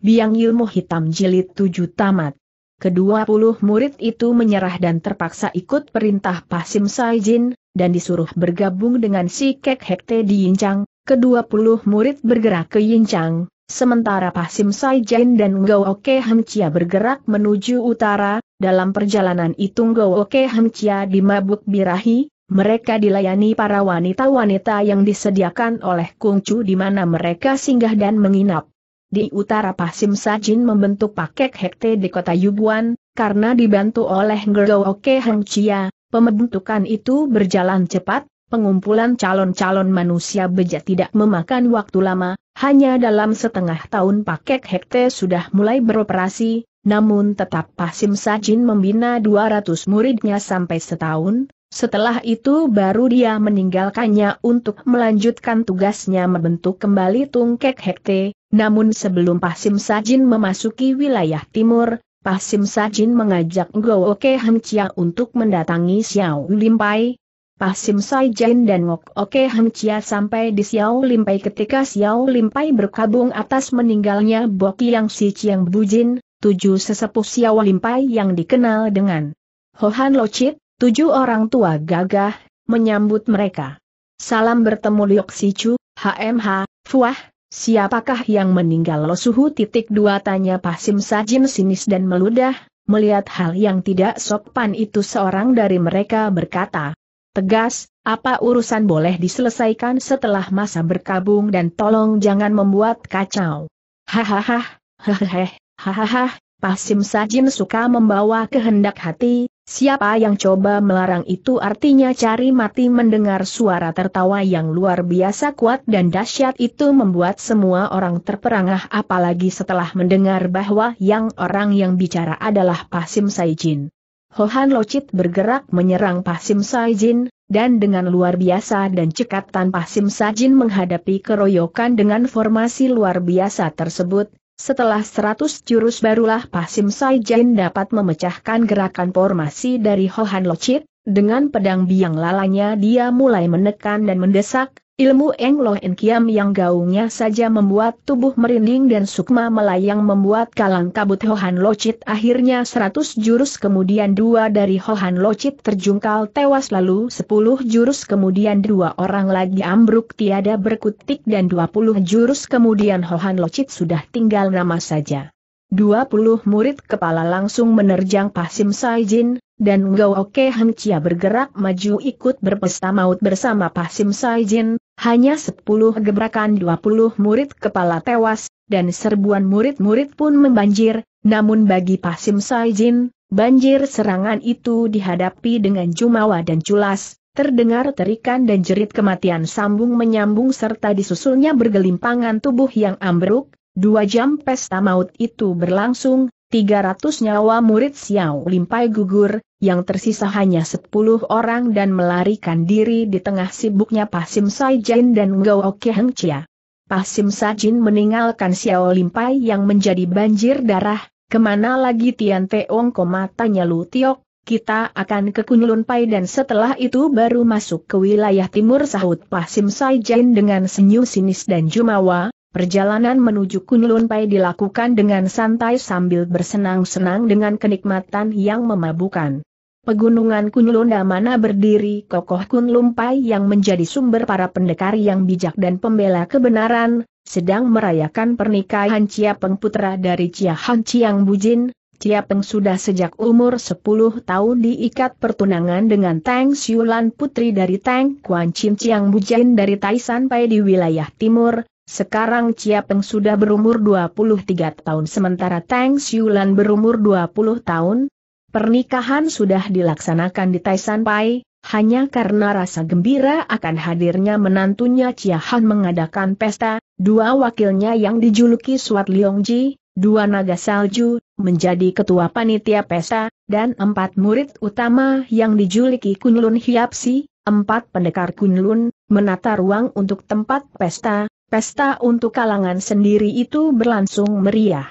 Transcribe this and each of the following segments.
Biang Ilmu Hitam Jilid tujuh Tamat. Kedua puluh murid itu menyerah dan terpaksa ikut perintah Pasim Saijin, dan disuruh bergabung dengan si Kek Hekte di Yincang. Kedua puluh murid bergerak ke Yincang, sementara Pasim Saijin dan Ngao Oke Hemcia bergerak menuju utara, dalam perjalanan itu Ngao Oke Hemcia dimabuk birahi, mereka dilayani para wanita-wanita yang disediakan oleh Chu di mana mereka singgah dan menginap di utara Pasim Sajin membentuk paket hekte di kota Yubuan, karena dibantu oleh Ngergo Oke Heng Chia, pembentukan itu berjalan cepat, pengumpulan calon-calon manusia beja tidak memakan waktu lama, hanya dalam setengah tahun paket hekte sudah mulai beroperasi, namun tetap Pasim Sajin membina 200 muridnya sampai setahun, setelah itu baru dia meninggalkannya untuk melanjutkan tugasnya membentuk kembali Tungkek Hekte, namun sebelum Pasim Sajin memasuki wilayah timur, Pasim Sajin mengajak Gowo Ke Heng Chia untuk mendatangi Xiao Limpai. Pasim Sajin dan Ngok Oke Heng Chia sampai di Xiao Limpai ketika Xiao Limpai berkabung atas meninggalnya Boki Yang Si Chiang Bujin, tujuh sesepuh Xiao Limpai yang dikenal dengan Hohan Lochit, Tujuh orang tua gagah, menyambut mereka. Salam bertemu Liok Sichu, HMH, Fuah, siapakah yang meninggal Lo Suhu titik dua tanya Pasim Sajin sinis dan meludah, melihat hal yang tidak sopan itu seorang dari mereka berkata. Tegas, apa urusan boleh diselesaikan setelah masa berkabung dan tolong jangan membuat kacau. Hahaha, hehehe, hahaha, Pasim Sajin suka membawa kehendak hati, Siapa yang coba melarang itu artinya cari mati mendengar suara tertawa yang luar biasa kuat dan dahsyat itu membuat semua orang terperangah apalagi setelah mendengar bahwa yang orang yang bicara adalah Pasim Saijin. Hohan Locit bergerak menyerang Pasim Saijin, dan dengan luar biasa dan cekatan Pasim Saijin menghadapi keroyokan dengan formasi luar biasa tersebut, setelah seratus jurus barulah Pasim Saijin dapat memecahkan gerakan formasi dari Hohan Lochit, dengan pedang biang lalanya dia mulai menekan dan mendesak, Ilmu En Enkiam yang gaungnya saja membuat tubuh merinding dan sukma melayang membuat kalang kabut Hohan Locit akhirnya seratus jurus kemudian dua dari Hohan Locit terjungkal tewas lalu sepuluh jurus kemudian dua orang lagi ambruk tiada berkutik dan dua puluh jurus kemudian Hohan Locit sudah tinggal nama saja. Dua puluh murid kepala langsung menerjang Pasim Saijin, dan Ngao Ke Hang Chia bergerak maju ikut berpesta maut bersama Pasim Saijin, hanya sepuluh gebrakan dua puluh murid kepala tewas, dan serbuan murid-murid pun membanjir, namun bagi Pasim Saijin, banjir serangan itu dihadapi dengan jumawa dan culas, terdengar terikan dan jerit kematian sambung menyambung serta disusulnya bergelimpangan tubuh yang ambruk, dua jam pesta maut itu berlangsung, 300 nyawa murid Xiao Limpai gugur, yang tersisa hanya 10 orang dan melarikan diri di tengah sibuknya Pasim Sai Saijin dan Ngao Keheng Chia. Pasim Jin meninggalkan Xiao Limpai yang menjadi banjir darah, kemana lagi Tian Teong komatanya Lu Tiok, kita akan ke Kunlun Pai dan setelah itu baru masuk ke wilayah timur sahut Pasim Sai Saijin dengan senyum sinis dan jumawa, Perjalanan menuju Kunlun Pai dilakukan dengan santai sambil bersenang-senang dengan kenikmatan yang memabukan. Pegunungan Kunlun mana berdiri kokoh Kunlun Pai yang menjadi sumber para pendekar yang bijak dan pembela kebenaran, sedang merayakan pernikahan Cia Peng putra dari Cia Han Chiang Bujin. Cia Peng sudah sejak umur 10 tahun diikat pertunangan dengan Tang Siulan putri dari Tang Kuan Chin Chiang Bujin dari Taisan Pai di wilayah timur, sekarang Chia Peng sudah berumur 23 tahun sementara Tang Xiulan berumur 20 tahun. Pernikahan sudah dilaksanakan di Taishan Pai, hanya karena rasa gembira akan hadirnya menantunya Chia Han mengadakan pesta, dua wakilnya yang dijuluki Suat Ji, dua naga salju, menjadi ketua panitia pesta, dan empat murid utama yang dijuluki Kunlun Hiapsi, empat pendekar Kunlun, menata ruang untuk tempat pesta, pesta untuk kalangan sendiri itu berlangsung meriah.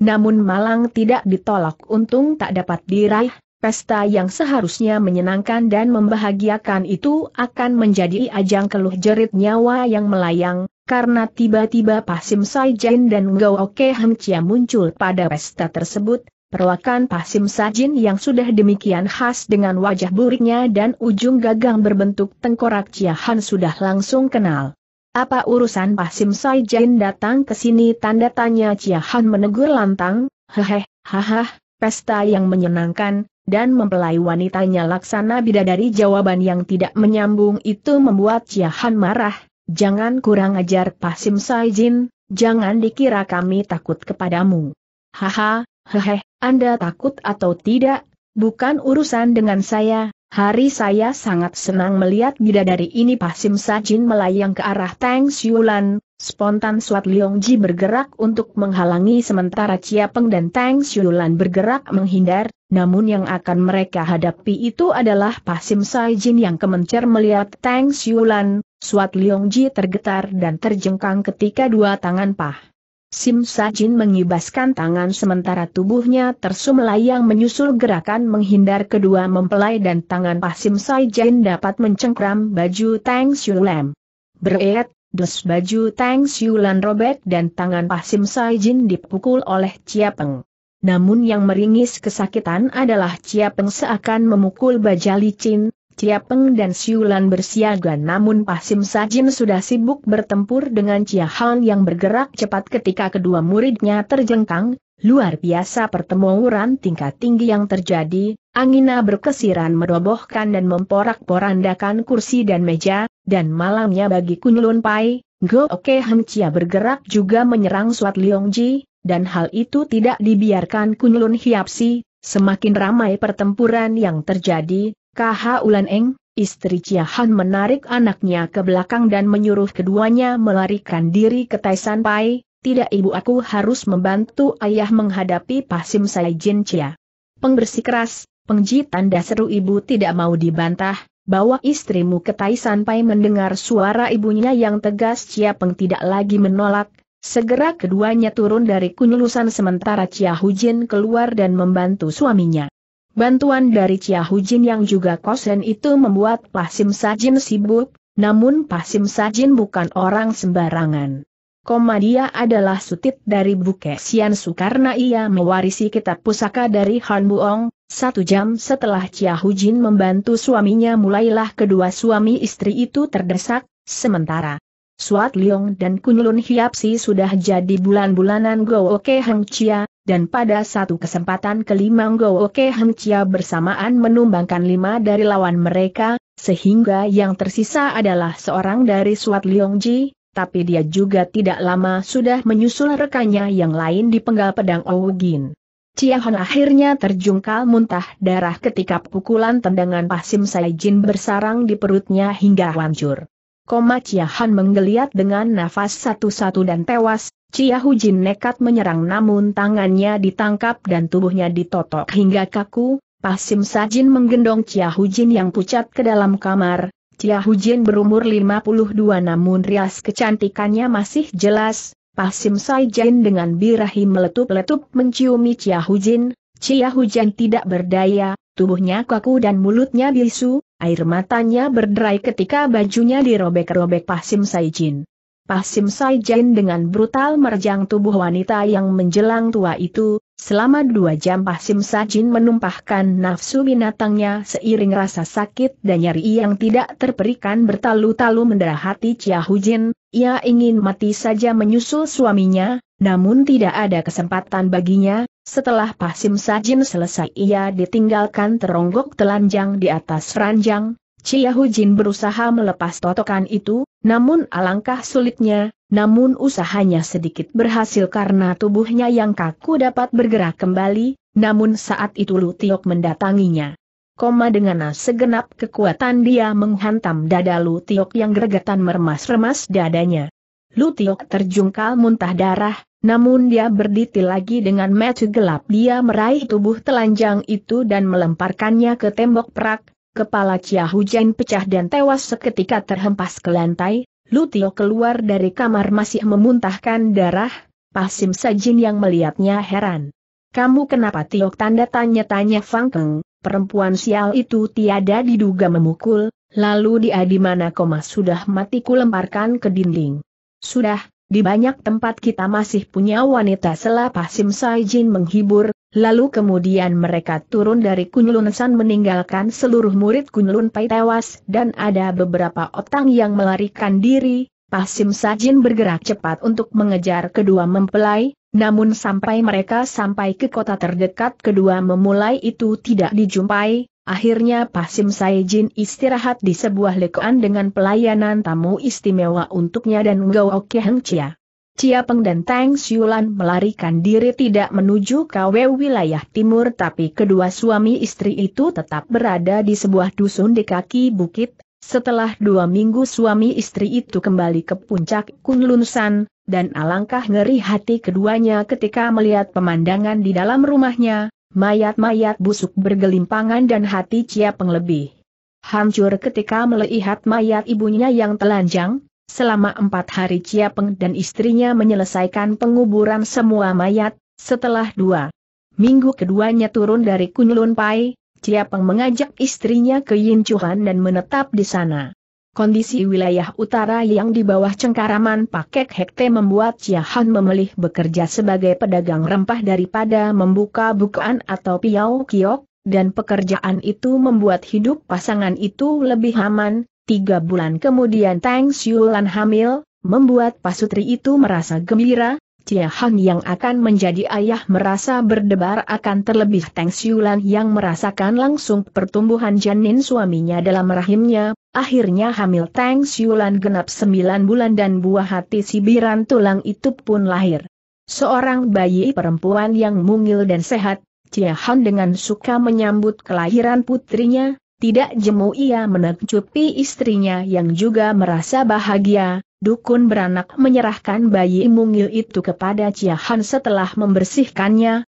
Namun malang tidak ditolak untung tak dapat diraih, pesta yang seharusnya menyenangkan dan membahagiakan itu akan menjadi ajang keluh jerit nyawa yang melayang, karena tiba-tiba Pasim Saijin dan Ngao Oke Heng Chia muncul pada pesta tersebut, Perwakilan Pasim Saijin yang sudah demikian khas dengan wajah buriknya dan ujung gagang berbentuk tengkorak Chia sudah langsung kenal. Apa urusan Pasim Saijin datang ke sini? Tanda tanya Han menegur lantang, Hehe, hahah, pesta yang menyenangkan, dan mempelai wanitanya laksana bidadari jawaban yang tidak menyambung itu membuat Han marah, jangan kurang ajar Pasim Saijin, jangan dikira kami takut kepadamu. Haha, hehe, Anda takut atau tidak, bukan urusan dengan saya, Hari saya sangat senang melihat bidadari ini Pasim Sajin melayang ke arah Tang Siulan, spontan Suat Liong bergerak untuk menghalangi sementara Chia Peng dan Tang Siulan bergerak menghindar, namun yang akan mereka hadapi itu adalah Pasim Sajin yang kemencer melihat Tang Siulan, Suat Liong tergetar dan terjengkang ketika dua tangan Pah. Sim Sajin mengibaskan tangan sementara tubuhnya tersumelayang menyusul gerakan menghindar kedua mempelai dan tangan Pak Sim Sajin dapat mencengkram baju Tang Shulem. Beret, dus baju Tang Shulan robek dan tangan Pak Sim Sajin dipukul oleh Peng. Namun yang meringis kesakitan adalah Peng seakan memukul baja licin, Peng dan Siulan bersiaga namun Pasim Sajin sudah sibuk bertempur dengan Han yang bergerak cepat ketika kedua muridnya terjengkang, luar biasa pertemuan tingkat tinggi yang terjadi, Angina berkesiran merobohkan dan memporak-porandakan kursi dan meja, dan malamnya bagi Kunlun Pai, Go Oke Heng Chia bergerak juga menyerang Suat Leong Ji, dan hal itu tidak dibiarkan Kunlun Hiapsi, semakin ramai pertempuran yang terjadi, KH Ulan Eng, istri Ciahan menarik anaknya ke belakang dan menyuruh keduanya melarikan diri ke Taisan Pai, tidak ibu aku harus membantu ayah menghadapi Pasim Jin Cia. Pengbersih keras, pengji tanda seru ibu tidak mau dibantah, bawa istrimu ke Taisan Pai mendengar suara ibunya yang tegas Cia Peng tidak lagi menolak, segera keduanya turun dari kunyulusan sementara Cia Hujin keluar dan membantu suaminya. Bantuan dari Chia Hujin yang juga kosen itu membuat Pasim Sajin sibuk, namun Pasim Sajin bukan orang sembarangan. Koma dia adalah sutit dari Buke Siansu karena ia mewarisi kitab pusaka dari Han Buong, satu jam setelah Chia Hujin membantu suaminya mulailah kedua suami istri itu terdesak, sementara Suat Liong dan Kunlun Hiapsi sudah jadi bulan-bulanan Go Oke Heng Chia, dan pada satu kesempatan kelima, Oke Gooke Chia bersamaan menumbangkan lima dari lawan mereka, sehingga yang tersisa adalah seorang dari Suat Ji, tapi dia juga tidak lama sudah menyusul rekannya yang lain di penggal pedang Owugin. Ciahan akhirnya terjungkal muntah darah ketika pukulan tendangan Pasim Saijin bersarang di perutnya hingga hancur. Koma Han menggeliat dengan nafas satu-satu dan tewas, Ciahu Jin nekat menyerang namun tangannya ditangkap dan tubuhnya ditotok hingga kaku, Pasim Sajin menggendong Ciahu Jin yang pucat ke dalam kamar, Ciahu Jin berumur 52 namun rias kecantikannya masih jelas, Pasim Sajin dengan birahi meletup-letup menciumi Ciahu Jin, Ciahu Jin tidak berdaya, tubuhnya kaku dan mulutnya bisu, air matanya berderai ketika bajunya dirobek-robek Pasim Sajin. Pasim Sajin dengan brutal merjang tubuh wanita yang menjelang tua itu, selama dua jam Pasim Sajin menumpahkan nafsu binatangnya seiring rasa sakit dan nyeri yang tidak terperikan bertalu-talu mendera hati Chia Jin ia ingin mati saja menyusul suaminya, namun tidak ada kesempatan baginya, setelah Pasim Sajin selesai ia ditinggalkan teronggok telanjang di atas ranjang, Xiahu Jin berusaha melepas totokan itu, namun alangkah sulitnya, namun usahanya sedikit berhasil karena tubuhnya yang kaku dapat bergerak kembali, namun saat itu Tiok mendatanginya. Koma dengan segenap kekuatan dia menghantam dada Tiok yang gregetan meremas-remas dadanya. Tiok terjungkal muntah darah, namun dia berditi lagi dengan mata gelap dia meraih tubuh telanjang itu dan melemparkannya ke tembok perak, Kepala Chia Hujan pecah dan tewas seketika terhempas ke lantai, Lutio keluar dari kamar masih memuntahkan darah, Pasim Sajin yang melihatnya heran. Kamu kenapa Tio? tanda tanya-tanya Fang Keng, perempuan sial itu tiada diduga memukul, lalu dia di mana koma sudah mati lemparkan ke dinding. Sudah, di banyak tempat kita masih punya wanita Selah Pasim Sajin menghibur, Lalu kemudian mereka turun dari Kunlun San meninggalkan seluruh murid Kunlun Pai tewas dan ada beberapa otang yang melarikan diri, Pasim Sajin bergerak cepat untuk mengejar kedua mempelai, namun sampai mereka sampai ke kota terdekat kedua memulai itu tidak dijumpai, akhirnya Pasim Sajin istirahat di sebuah lekoan dengan pelayanan tamu istimewa untuknya dan Ngao Keheng Chia. Peng dan Tang Siulan melarikan diri tidak menuju KW wilayah timur tapi kedua suami istri itu tetap berada di sebuah dusun di kaki bukit. Setelah dua minggu suami istri itu kembali ke puncak Kunlunsan, dan alangkah ngeri hati keduanya ketika melihat pemandangan di dalam rumahnya, mayat-mayat busuk bergelimpangan dan hati Peng lebih hancur ketika melihat mayat ibunya yang telanjang, Selama empat hari Peng dan istrinya menyelesaikan penguburan semua mayat, setelah dua minggu keduanya turun dari Kunlun Pai, Peng mengajak istrinya ke Yinchuan dan menetap di sana. Kondisi wilayah utara yang di bawah cengkaraman Pakek Hekte membuat Han memilih bekerja sebagai pedagang rempah daripada membuka bukaan atau piau kiok, dan pekerjaan itu membuat hidup pasangan itu lebih aman, Tiga bulan kemudian Tang Xiulan hamil, membuat pasutri itu merasa gembira, Cia Han yang akan menjadi ayah merasa berdebar akan terlebih Tang Xiulan yang merasakan langsung pertumbuhan janin suaminya dalam rahimnya, akhirnya hamil Tang Xiulan genap sembilan bulan dan buah hati sibiran tulang itu pun lahir. Seorang bayi perempuan yang mungil dan sehat, Cia Han dengan suka menyambut kelahiran putrinya, tidak jemu ia menekcupi istrinya yang juga merasa bahagia, dukun beranak menyerahkan bayi mungil itu kepada Han setelah membersihkannya,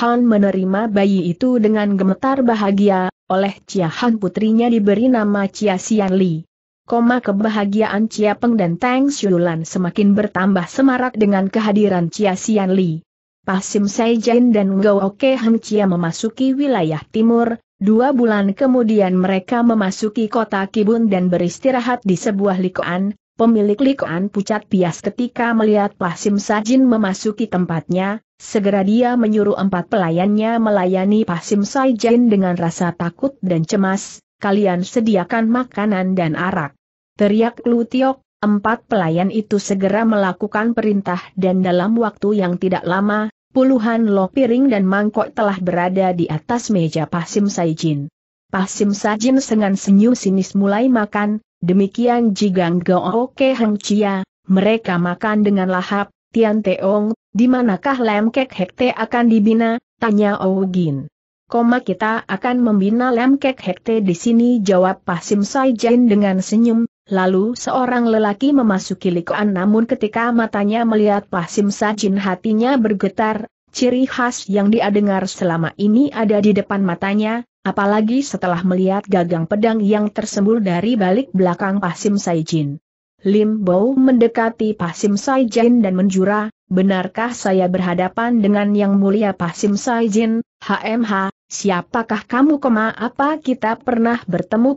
Han menerima bayi itu dengan gemetar bahagia, oleh Han putrinya diberi nama Chia Sian Li. Koma kebahagiaan Cia Peng dan Tang Xiulan semakin bertambah semarak dengan kehadiran Chia Sian Li. Pasim Jain dan Ngo Oke Hang Cia memasuki wilayah timur, Dua bulan kemudian mereka memasuki kota Kibun dan beristirahat di sebuah liku'an. Pemilik likuan pucat pias ketika melihat Pasim Sajin memasuki tempatnya, segera dia menyuruh empat pelayannya melayani Pasim Sajin dengan rasa takut dan cemas, kalian sediakan makanan dan arak. Teriak Lutiok, empat pelayan itu segera melakukan perintah dan dalam waktu yang tidak lama, Puluhan lo piring dan mangkok telah berada di atas meja Pasim Saijin. Pasim Saijin dengan senyum sinis mulai makan, demikian Jigang Gooke Heng Chia, mereka makan dengan lahap, Tian Teong, di manakah Lem Kek Hekte akan dibina, tanya Ougin. Koma kita akan membina Lem Kek Hekte di sini jawab Pasim Saijin dengan senyum, Lalu seorang lelaki memasuki Likuan namun ketika matanya melihat Pasim Sajin hatinya bergetar, ciri khas yang dia dengar selama ini ada di depan matanya, apalagi setelah melihat gagang pedang yang tersembul dari balik belakang Pasim Sajin. Lim Bow mendekati Pasim Jin dan menjura, benarkah saya berhadapan dengan yang mulia Pasim Jin, HMH, siapakah kamu koma apa kita pernah bertemu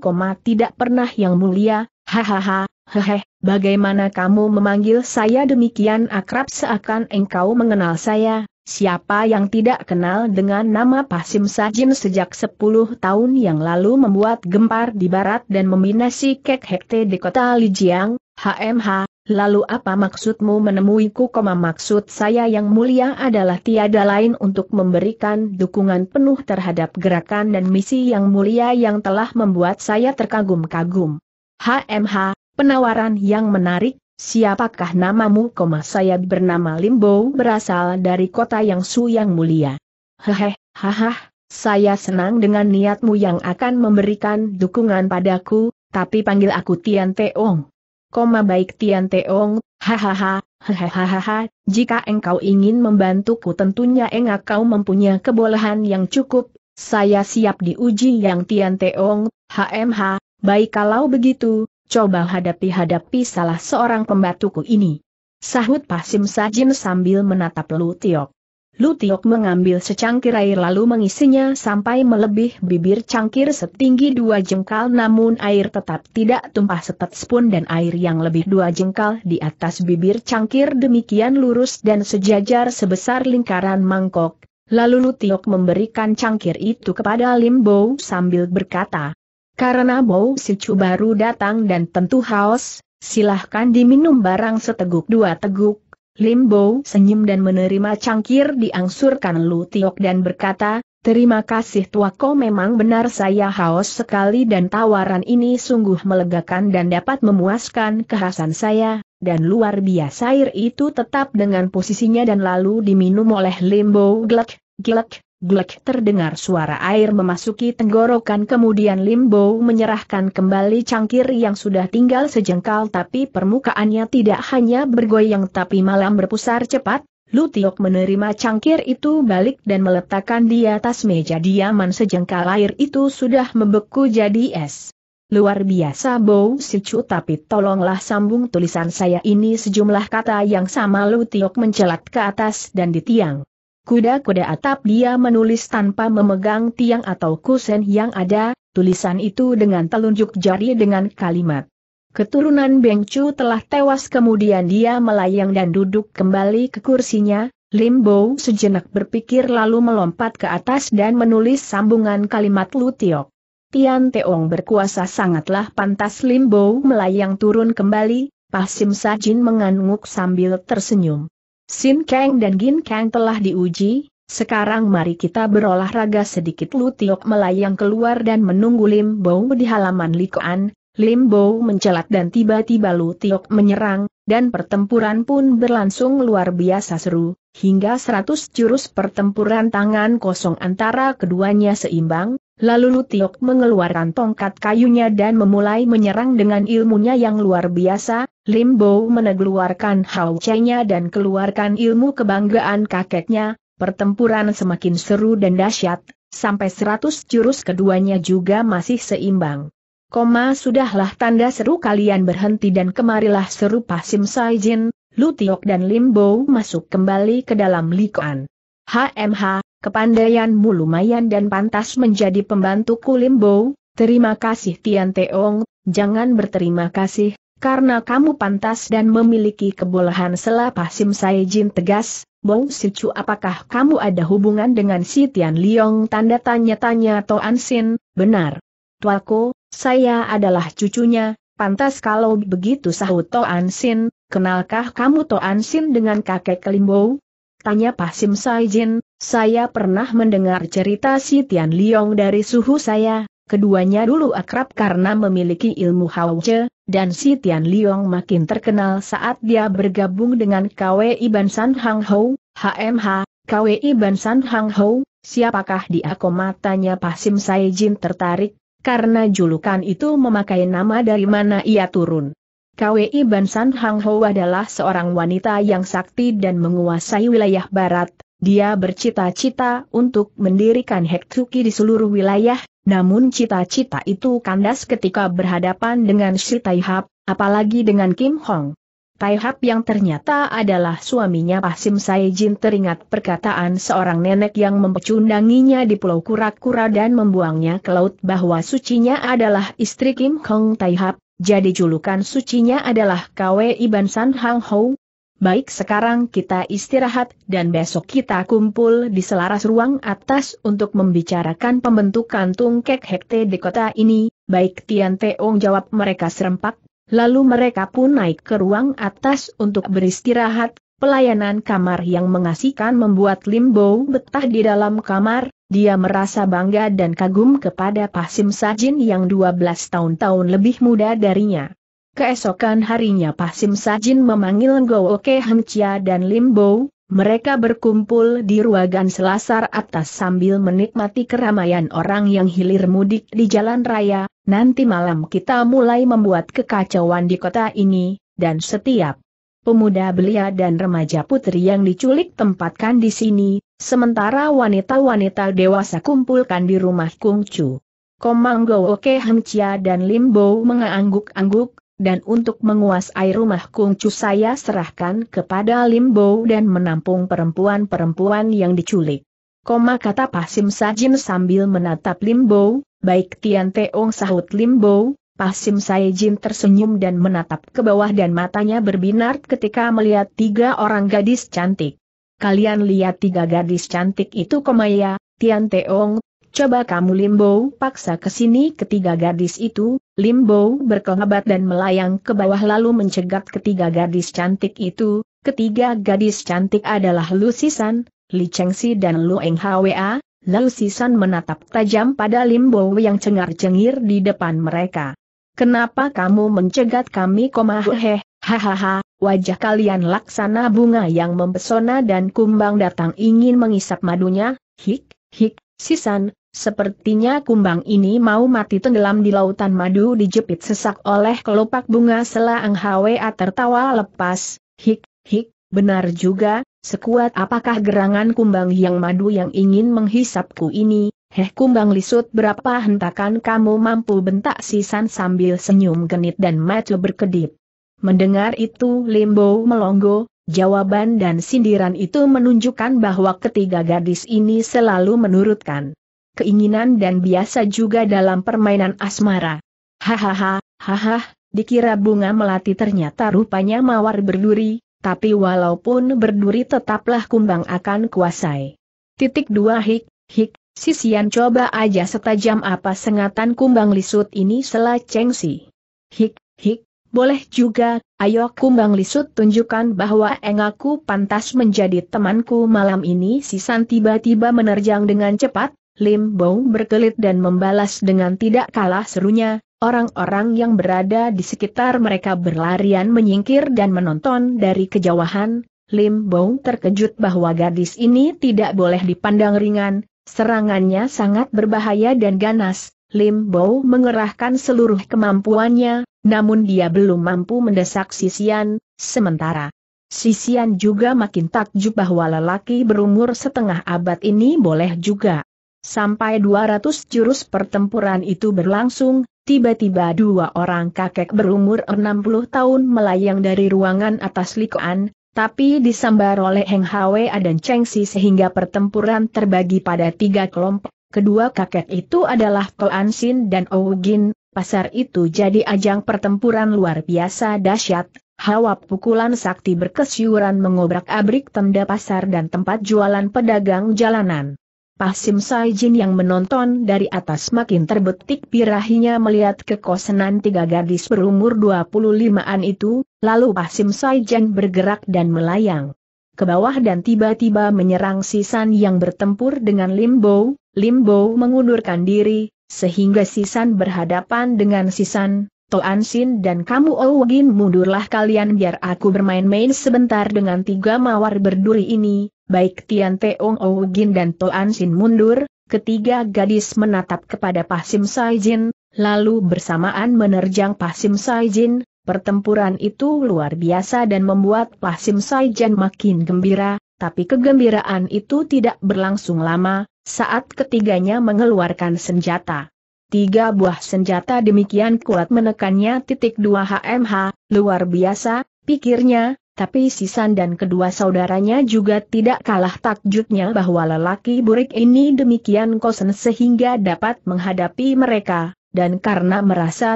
tidak pernah yang mulia, Hahaha, hehe, bagaimana kamu memanggil saya demikian akrab seakan engkau mengenal saya, siapa yang tidak kenal dengan nama Pasim Sajin sejak 10 tahun yang lalu membuat gempar di barat dan meminasi kek hekte di kota Lijiang, HMH, lalu apa maksudmu menemuiku? Koma maksud saya yang mulia adalah tiada lain untuk memberikan dukungan penuh terhadap gerakan dan misi yang mulia yang telah membuat saya terkagum-kagum. HMH, penawaran yang menarik, siapakah namamu? Koma saya bernama Limbo berasal dari kota yang su yang mulia. Hehe, hahah, saya senang dengan niatmu yang akan memberikan dukungan padaku, tapi panggil aku Tian Teong. Koma baik Tian Teong, hahaha, Hahaha, jika engkau ingin membantuku tentunya engkau mempunyai kebolehan yang cukup, saya siap diuji yang Tian Teong, HMH, Baik kalau begitu, coba hadapi-hadapi salah seorang pembatuku ini. Sahut Pasim Sajin sambil menatap Lutiok. Lutiok mengambil secangkir air lalu mengisinya sampai melebih bibir cangkir setinggi dua jengkal namun air tetap tidak tumpah sepet pun dan air yang lebih dua jengkal di atas bibir cangkir demikian lurus dan sejajar sebesar lingkaran mangkok. Lalu Lutiok memberikan cangkir itu kepada Limbo sambil berkata, karena bau sicu baru datang dan tentu haus, silahkan diminum barang seteguk dua teguk. Limbo senyum dan menerima cangkir diangsurkan Lu Tiok dan berkata, Terima kasih tuako memang benar saya haus sekali dan tawaran ini sungguh melegakan dan dapat memuaskan kehasan saya, dan luar biasa air itu tetap dengan posisinya dan lalu diminum oleh Limbo glek, glek, Glek terdengar suara air memasuki tenggorokan kemudian Limbo menyerahkan kembali cangkir yang sudah tinggal sejengkal tapi permukaannya tidak hanya bergoyang tapi malam berpusar cepat, Lutiok menerima cangkir itu balik dan meletakkan di atas meja diaman sejengkal air itu sudah membeku jadi es. Luar biasa Bow Sicu tapi tolonglah sambung tulisan saya ini sejumlah kata yang sama Lutiok mencelat ke atas dan di tiang kuda-kuda atap dia menulis tanpa memegang tiang atau kusen yang ada, tulisan itu dengan telunjuk jari dengan kalimat. Keturunan Bengcu telah tewas kemudian dia melayang dan duduk kembali ke kursinya, Lim Limbo sejenak berpikir lalu melompat ke atas dan menulis sambungan kalimat Lu Tiok. Tian Teong berkuasa sangatlah pantas Lim Limbo melayang turun kembali, Pasim Sajin mengangguk sambil tersenyum. Sin Kang dan Gin Kang telah diuji, sekarang mari kita berolahraga sedikit Lu Tiok melayang keluar dan menunggu Lim Bo di halaman Likoan, Lim Bo mencelat dan tiba-tiba Lu Tiok menyerang, dan pertempuran pun berlangsung luar biasa seru, hingga seratus jurus pertempuran tangan kosong antara keduanya seimbang, lalu Lu Tiok mengeluarkan tongkat kayunya dan memulai menyerang dengan ilmunya yang luar biasa, Lim Bo Hao Chenya dan keluarkan ilmu kebanggaan kakeknya, pertempuran semakin seru dan dahsyat, sampai seratus jurus keduanya juga masih seimbang. Koma sudahlah tanda seru kalian berhenti dan kemarilah seru Pasim Saijin, Lutiok dan Lim Bo masuk kembali ke dalam Likuan. HMH, kepandaianmu lumayan dan pantas menjadi pembantuku Lim Bo, terima kasih Tian Teong, jangan berterima kasih, karena kamu pantas dan memiliki kebolehan selapah Sim Saijin tegas, Bong Chu apakah kamu ada hubungan dengan si Tian Liong tanda tanya-tanya Toan Sin, benar. Tuaku, saya adalah cucunya, pantas kalau begitu sahut Toan Sin, kenalkah kamu Toan Sin dengan kakek Kelimbo? Tanya Pak Sim Saijin, saya pernah mendengar cerita si Tian Liong dari suhu saya, Keduanya dulu akrab karena memiliki ilmu Hauce, dan si Tian Liong makin terkenal saat dia bergabung dengan KWI San Hang Hou, HMH, KWI San Hang Hou, siapakah dia komatanya Pasim Jin tertarik, karena julukan itu memakai nama dari mana ia turun. KWI San Hang Hou adalah seorang wanita yang sakti dan menguasai wilayah barat, dia bercita-cita untuk mendirikan Hektuki di seluruh wilayah, namun cita-cita itu kandas ketika berhadapan dengan Shi Taihap, apalagi dengan Kim Hong. Taihap yang ternyata adalah suaminya Pasim Saijin teringat perkataan seorang nenek yang mempecundanginya di Pulau Kura-Kura dan membuangnya ke laut bahwa sucinya adalah istri Kim Hong Taihap, jadi julukan sucinya adalah Kwe Iban San Hang Hou, Baik sekarang kita istirahat dan besok kita kumpul di selaras ruang atas untuk membicarakan pembentukan tungkek hekte di kota ini, baik Tian Teong jawab mereka serempak, lalu mereka pun naik ke ruang atas untuk beristirahat, pelayanan kamar yang mengasihkan membuat Limbo betah di dalam kamar, dia merasa bangga dan kagum kepada Pasim Sajin yang 12 tahun-tahun lebih muda darinya. Keesokan harinya Pasim Sajin memanggil Oke Keheng dan Limbo, mereka berkumpul di ruangan selasar atas sambil menikmati keramaian orang yang hilir mudik di jalan raya, nanti malam kita mulai membuat kekacauan di kota ini, dan setiap pemuda belia dan remaja putri yang diculik tempatkan di sini, sementara wanita-wanita dewasa kumpulkan di rumah Chu. Komang Gowo Keheng Chia dan Limbo mengangguk-angguk, dan untuk menguasai rumah kungcu saya serahkan kepada Limbo dan menampung perempuan-perempuan yang diculik. Koma kata Pasim Sajin sambil menatap Limbo, baik Tian Teong sahut Limbo, Pasim Sajin tersenyum dan menatap ke bawah dan matanya berbinar ketika melihat tiga orang gadis cantik. Kalian lihat tiga gadis cantik itu ya, Tian Teong, coba kamu Limbo paksa ke sini ketiga gadis itu, Limbo berkelebat dan melayang ke bawah lalu mencegat ketiga gadis cantik itu, ketiga gadis cantik adalah Lu Sisan, Li Chengsi dan Lu Eng Hwa, lalu Sisan menatap tajam pada Limbo yang cengar-cengir di depan mereka. Kenapa kamu mencegat kami komah heh, hahaha, wajah kalian laksana bunga yang mempesona dan kumbang datang ingin mengisap madunya, hik, hik, sisan, Sepertinya kumbang ini mau mati tenggelam di lautan madu dijepit sesak oleh kelopak bunga ang HWA tertawa lepas, hik, hik, benar juga, sekuat apakah gerangan kumbang yang madu yang ingin menghisapku ini, heh kumbang lisut berapa hentakan kamu mampu bentak sisan sambil senyum genit dan matu berkedip. Mendengar itu limbo melongo, jawaban dan sindiran itu menunjukkan bahwa ketiga gadis ini selalu menurutkan keinginan dan biasa juga dalam permainan asmara. Hahaha, haha, dikira bunga melati ternyata rupanya mawar berduri, tapi walaupun berduri tetaplah kumbang akan kuasai. Titik dua hik, hik, sisian coba aja setajam apa sengatan kumbang lisut ini selah cengsi. Hik, hik, boleh juga, ayo kumbang lisut tunjukkan bahwa engaku pantas menjadi temanku malam ini Sisan tiba-tiba menerjang dengan cepat, Lim Bong berkelit dan membalas dengan tidak kalah serunya, orang-orang yang berada di sekitar mereka berlarian menyingkir dan menonton dari kejauhan, Lim Bong terkejut bahwa gadis ini tidak boleh dipandang ringan, serangannya sangat berbahaya dan ganas, Lim Bow mengerahkan seluruh kemampuannya, namun dia belum mampu mendesak Sisian, sementara Sisian juga makin takjub bahwa lelaki berumur setengah abad ini boleh juga Sampai 200 jurus pertempuran itu berlangsung, tiba-tiba dua orang kakek berumur 60 tahun melayang dari ruangan atas likoan, tapi disambar oleh Heng Hwa dan Cheng Si sehingga pertempuran terbagi pada tiga kelompok. Kedua kakek itu adalah an Sin dan gin. pasar itu jadi ajang pertempuran luar biasa dahsyat, Hawa pukulan sakti berkesyuran mengobrak-abrik tenda pasar dan tempat jualan pedagang jalanan. Pasim Saijin yang menonton dari atas makin terbetik pirahinya melihat kekosenan tiga gadis berumur 25-an itu, lalu Pasim Saijin bergerak dan melayang ke bawah dan tiba-tiba menyerang Sisan yang bertempur dengan Limbo, Limbo mengundurkan diri, sehingga Sisan berhadapan dengan Sisan, Toan Sin dan kamu Owgin mundurlah kalian biar aku bermain-main sebentar dengan tiga mawar berduri ini, baik Tian Teong Ougin dan Toan Sin mundur, ketiga gadis menatap kepada Pasim Saijin, lalu bersamaan menerjang Pasim Saijin, pertempuran itu luar biasa dan membuat Pasim Saijin makin gembira, tapi kegembiraan itu tidak berlangsung lama, saat ketiganya mengeluarkan senjata. Tiga buah senjata demikian kuat menekannya titik dua HMH, luar biasa, pikirnya, tapi Sisan dan kedua saudaranya juga tidak kalah takjubnya bahwa lelaki burik ini demikian kosen sehingga dapat menghadapi mereka, dan karena merasa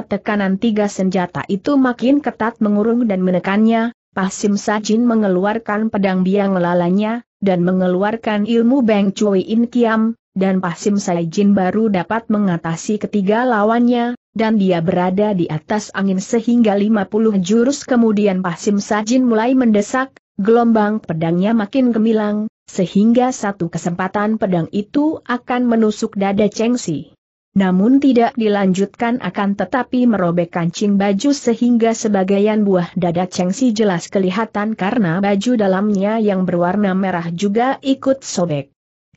tekanan tiga senjata itu makin ketat mengurung dan menekannya, Pasim Sajin mengeluarkan pedang biang lalanya, dan mengeluarkan ilmu Beng Cui In Kiam, dan Pasim Sajin baru dapat mengatasi ketiga lawannya, dan dia berada di atas angin sehingga 50 jurus kemudian Pasim Sajin mulai mendesak, gelombang pedangnya makin gemilang, sehingga satu kesempatan pedang itu akan menusuk dada Cheng Si. Namun tidak dilanjutkan akan tetapi merobek kancing baju sehingga sebagian buah dada Cheng Si jelas kelihatan karena baju dalamnya yang berwarna merah juga ikut sobek.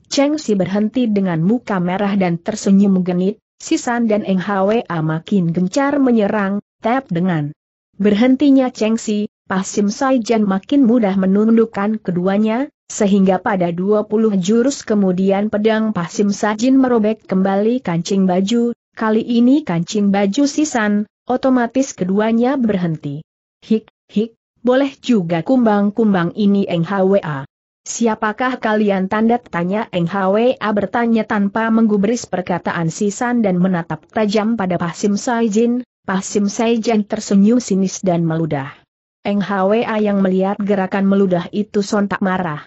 Cheng Si berhenti dengan muka merah dan tersenyum genit, Sisan dan Eng Hwa makin gencar menyerang, tap dengan berhentinya Cheng Sim Pasim Jan makin mudah menundukkan keduanya, sehingga pada 20 jurus kemudian pedang Pasim Sajin merobek kembali kancing baju, kali ini kancing baju Sisan, otomatis keduanya berhenti. Hik, hik, boleh juga kumbang-kumbang ini Eng Hwa. Siapakah kalian tanda tanya Eng Hwa bertanya tanpa menggubris perkataan Sisan dan menatap tajam pada Pasim Saijin, Pasim Saijin tersenyum sinis dan meludah. Eng Hwa yang melihat gerakan meludah itu sontak marah.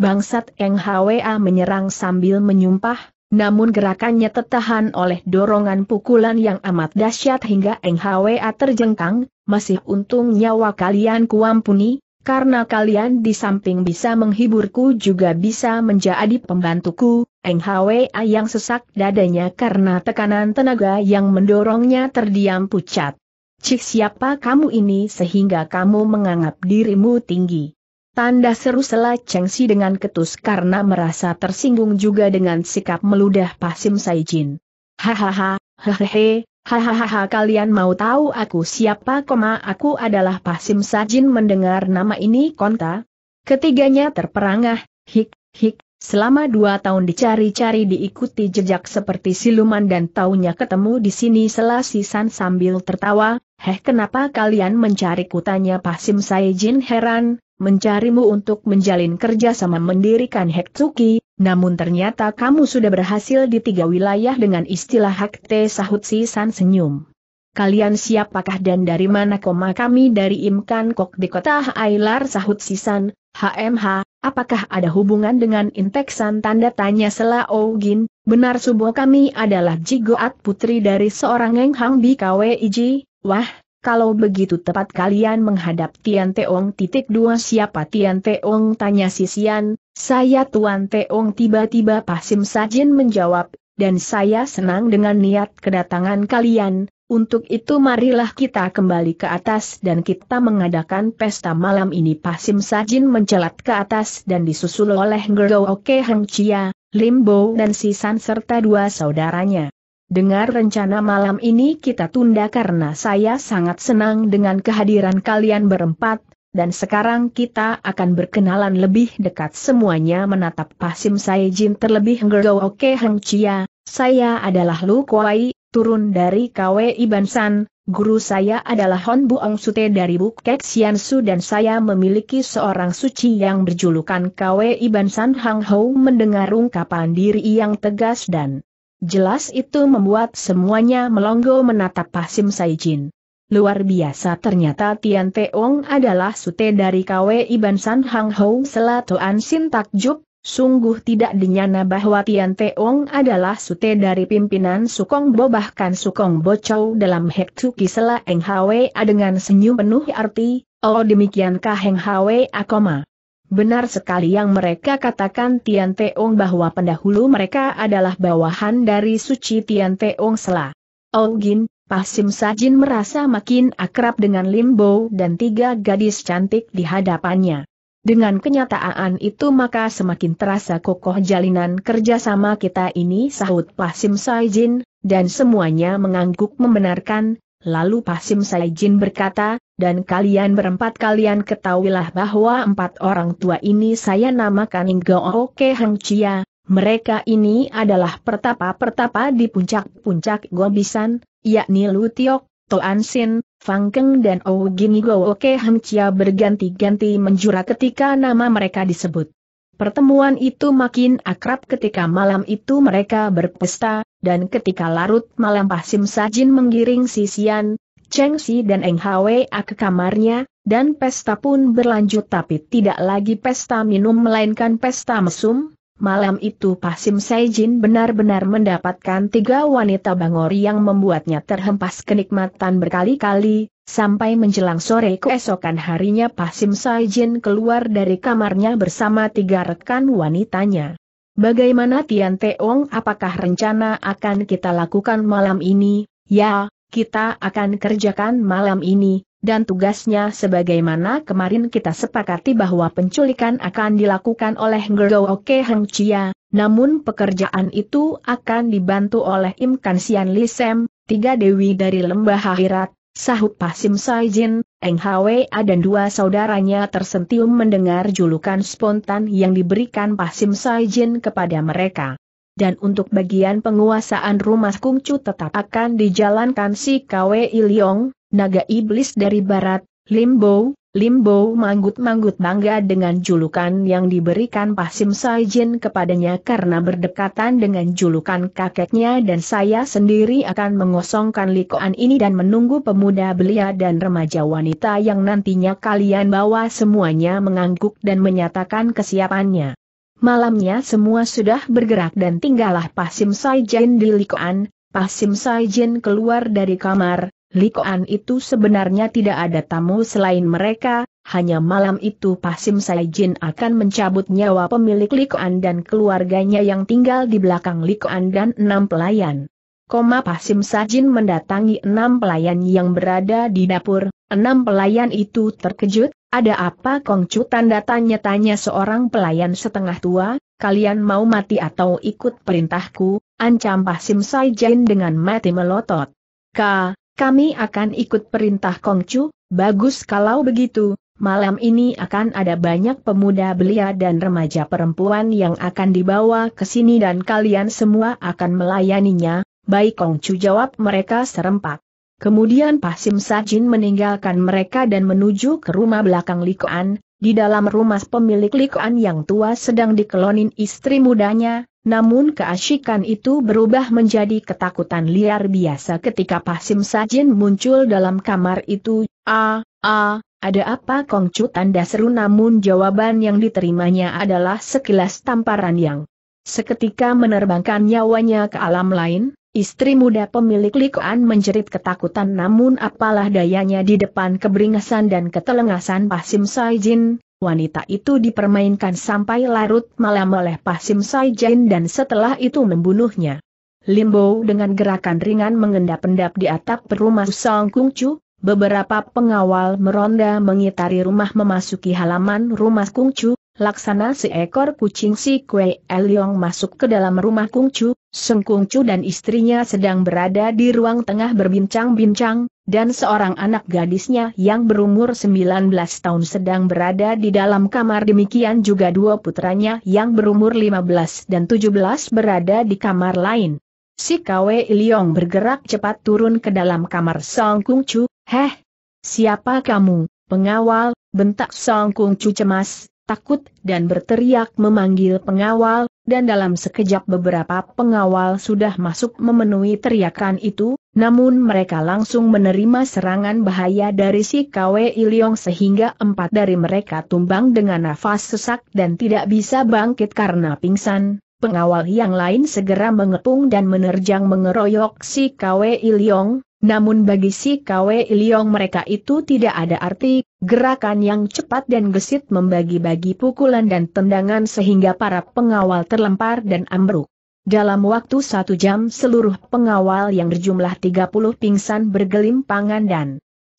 Bangsat Eng Hwa menyerang sambil menyumpah, namun gerakannya tertahan oleh dorongan pukulan yang amat dahsyat hingga Eng Hwa terjengkang, masih untung nyawa kalian kuampuni, karena kalian di samping bisa menghiburku juga bisa menjadi pembantuku, Eng Hwa yang sesak dadanya karena tekanan tenaga yang mendorongnya terdiam pucat. Cik siapa kamu ini sehingga kamu menganggap dirimu tinggi. Tanda seru Sela Cheng Si dengan ketus karena merasa tersinggung juga dengan sikap meludah Pasim Saijin. Hahaha, hehehe, Hahaha kalian mau tahu aku siapa koma aku adalah Pasim Sajin mendengar nama ini konta. Ketiganya terperangah, hik, hik, selama dua tahun dicari-cari diikuti jejak seperti siluman dan taunya ketemu di sini selasisan sambil tertawa, heh kenapa kalian mencari kutanya Pasim Sajin heran, mencarimu untuk menjalin kerja sama mendirikan Hektuki, namun ternyata kamu sudah berhasil di tiga wilayah dengan istilah hak te sahut si San senyum. Kalian siapakah dan dari mana koma kami dari Imkan Kok di kota Ailar sahut Sisan, HMH, apakah ada hubungan dengan Inteksan tanda tanya Sela Ogin, benar subuh kami adalah Jigoat putri dari seorang Ngeng Hang BKWIJ, wah, kalau begitu tepat kalian menghadap Tian Teong titik dua siapa Tian Teong tanya Sisian, saya Tuan Teong tiba-tiba Pasim Sajin menjawab, dan saya senang dengan niat kedatangan kalian, untuk itu marilah kita kembali ke atas dan kita mengadakan pesta malam ini Pasim Sajin mencelat ke atas dan disusul oleh Ngergo Oke Heng Chia, Limbo dan Sisan serta dua saudaranya. Dengar rencana malam ini kita tunda karena saya sangat senang dengan kehadiran kalian berempat, dan sekarang kita akan berkenalan lebih dekat semuanya menatap Pasim Saijin terlebih Ngergo Oke Heng Chia, saya adalah Lu Kuai, turun dari Iban Bansan, guru saya adalah Hon Buong Sute dari Bukek Siansu dan saya memiliki seorang suci yang berjulukan KWI Bansan Hang Hou mendengar ungkapan diri yang tegas dan jelas itu membuat semuanya melonggo menatap Pasim Saijin luar biasa ternyata Tian Teong adalah sute dari Iban San Hang Hou Selatuan Sin Jup. sungguh tidak dinyana bahwa Tian Teong adalah sute dari pimpinan Sukong Bo bahkan Sukong Bo Chow dalam Tuki Sela Eng Hwa dengan senyum penuh arti, oh demikiankah Heng Hwa Akoma. Benar sekali yang mereka katakan Tian Teong bahwa pendahulu mereka adalah bawahan dari suci Tian Teong Sela. Oh, gin. Pasim Sajin merasa makin akrab dengan Limbo dan tiga gadis cantik di hadapannya. Dengan kenyataan itu maka semakin terasa kokoh jalinan kerjasama kita ini sahut Pasim Sajin, dan semuanya mengangguk membenarkan, lalu Pasim Sajin berkata, dan kalian berempat kalian ketahuilah bahwa empat orang tua ini saya namakan Inggo Oke Hang Chia, mereka ini adalah pertapa-pertapa di puncak-puncak Gobisan, yakni Lutiok, Toan Sin, Fang Keng dan Ou Gini Go Oke Heng berganti-ganti menjura ketika nama mereka disebut. Pertemuan itu makin akrab ketika malam itu mereka berpesta, dan ketika larut malam Pasim Sajin menggiring Sisian, Cheng Si dan Eng Hwa ke kamarnya, dan pesta pun berlanjut tapi tidak lagi pesta minum melainkan pesta mesum, Malam itu Pasim Saijin benar-benar mendapatkan tiga wanita Bangor yang membuatnya terhempas kenikmatan berkali-kali, sampai menjelang sore keesokan harinya Pasim Saijin keluar dari kamarnya bersama tiga rekan wanitanya. Bagaimana Tian Teong apakah rencana akan kita lakukan malam ini? Ya, kita akan kerjakan malam ini, dan tugasnya sebagaimana kemarin kita sepakati bahwa penculikan akan dilakukan oleh Gergo Oke Heng Chia, namun pekerjaan itu akan dibantu oleh Im Kansian Sem, tiga dewi dari lembah akhirat, sahut Pasim Jin, Eng Hwa dan dua saudaranya tersentium mendengar julukan spontan yang diberikan Pasim Jin kepada mereka dan untuk bagian penguasaan rumah Kungcu tetap akan dijalankan si Kwe Iliong, naga iblis dari barat, Limbo, Limbo manggut-manggut bangga dengan julukan yang diberikan Pasim Saijin kepadanya karena berdekatan dengan julukan kakeknya dan saya sendiri akan mengosongkan likoan ini dan menunggu pemuda belia dan remaja wanita yang nantinya kalian bawa semuanya mengangguk dan menyatakan kesiapannya. Malamnya semua sudah bergerak dan tinggallah Pasim Saijin di likoan, Pasim Saijin keluar dari kamar, Likoan itu sebenarnya tidak ada tamu selain mereka, hanya malam itu Pasim Saijin akan mencabut nyawa pemilik Likoan dan keluarganya yang tinggal di belakang Likoan dan enam pelayan. Koma Pasim Sajin mendatangi enam pelayan yang berada di dapur, enam pelayan itu terkejut, ada apa Kongcu tanda tanya-tanya seorang pelayan setengah tua, kalian mau mati atau ikut perintahku, ancam Pasim Saijin dengan mati melotot. Ka, kami akan ikut perintah Kongcu, bagus kalau begitu, malam ini akan ada banyak pemuda belia dan remaja perempuan yang akan dibawa ke sini dan kalian semua akan melayaninya, baik Kongcu jawab mereka serempak. Kemudian Pasim Sajin meninggalkan mereka dan menuju ke rumah belakang Likoan, di dalam rumah pemilik Likuan yang tua sedang dikelonin istri mudanya, namun keasyikan itu berubah menjadi ketakutan liar biasa ketika Pasim Sajin muncul dalam kamar itu. A, a, ada apa Kongcu tanda seru namun jawaban yang diterimanya adalah sekilas tamparan yang seketika menerbangkan nyawanya ke alam lain, Istri muda pemilik likuan menjerit ketakutan namun apalah dayanya di depan keberingasan dan ketelengasan Pasim Saijin, wanita itu dipermainkan sampai larut malam oleh Pasim Saijin dan setelah itu membunuhnya. Limbo dengan gerakan ringan mengendap-endap di atap rumah Song Kung Chu, beberapa pengawal meronda mengitari rumah memasuki halaman rumah Kung Chu, laksana seekor kucing si Kue Eliong masuk ke dalam rumah Chu, Seng Chu dan istrinya sedang berada di ruang tengah berbincang-bincang, dan seorang anak gadisnya yang berumur 19 tahun sedang berada di dalam kamar demikian juga dua putranya yang berumur 15 dan 17 berada di kamar lain. Si Kwe Elyong bergerak cepat turun ke dalam kamar Song Chu, heh, siapa kamu, pengawal, bentak Song Chu cemas, takut dan berteriak memanggil pengawal, dan dalam sekejap beberapa pengawal sudah masuk memenuhi teriakan itu, namun mereka langsung menerima serangan bahaya dari si KW Iliong sehingga empat dari mereka tumbang dengan nafas sesak dan tidak bisa bangkit karena pingsan. Pengawal yang lain segera mengepung dan menerjang mengeroyok si KW Iliong, namun bagi si Kwe Liong mereka itu tidak ada arti, gerakan yang cepat dan gesit membagi-bagi pukulan dan tendangan sehingga para pengawal terlempar dan ambruk. Dalam waktu satu jam seluruh pengawal yang berjumlah 30 pingsan bergelimpangan dan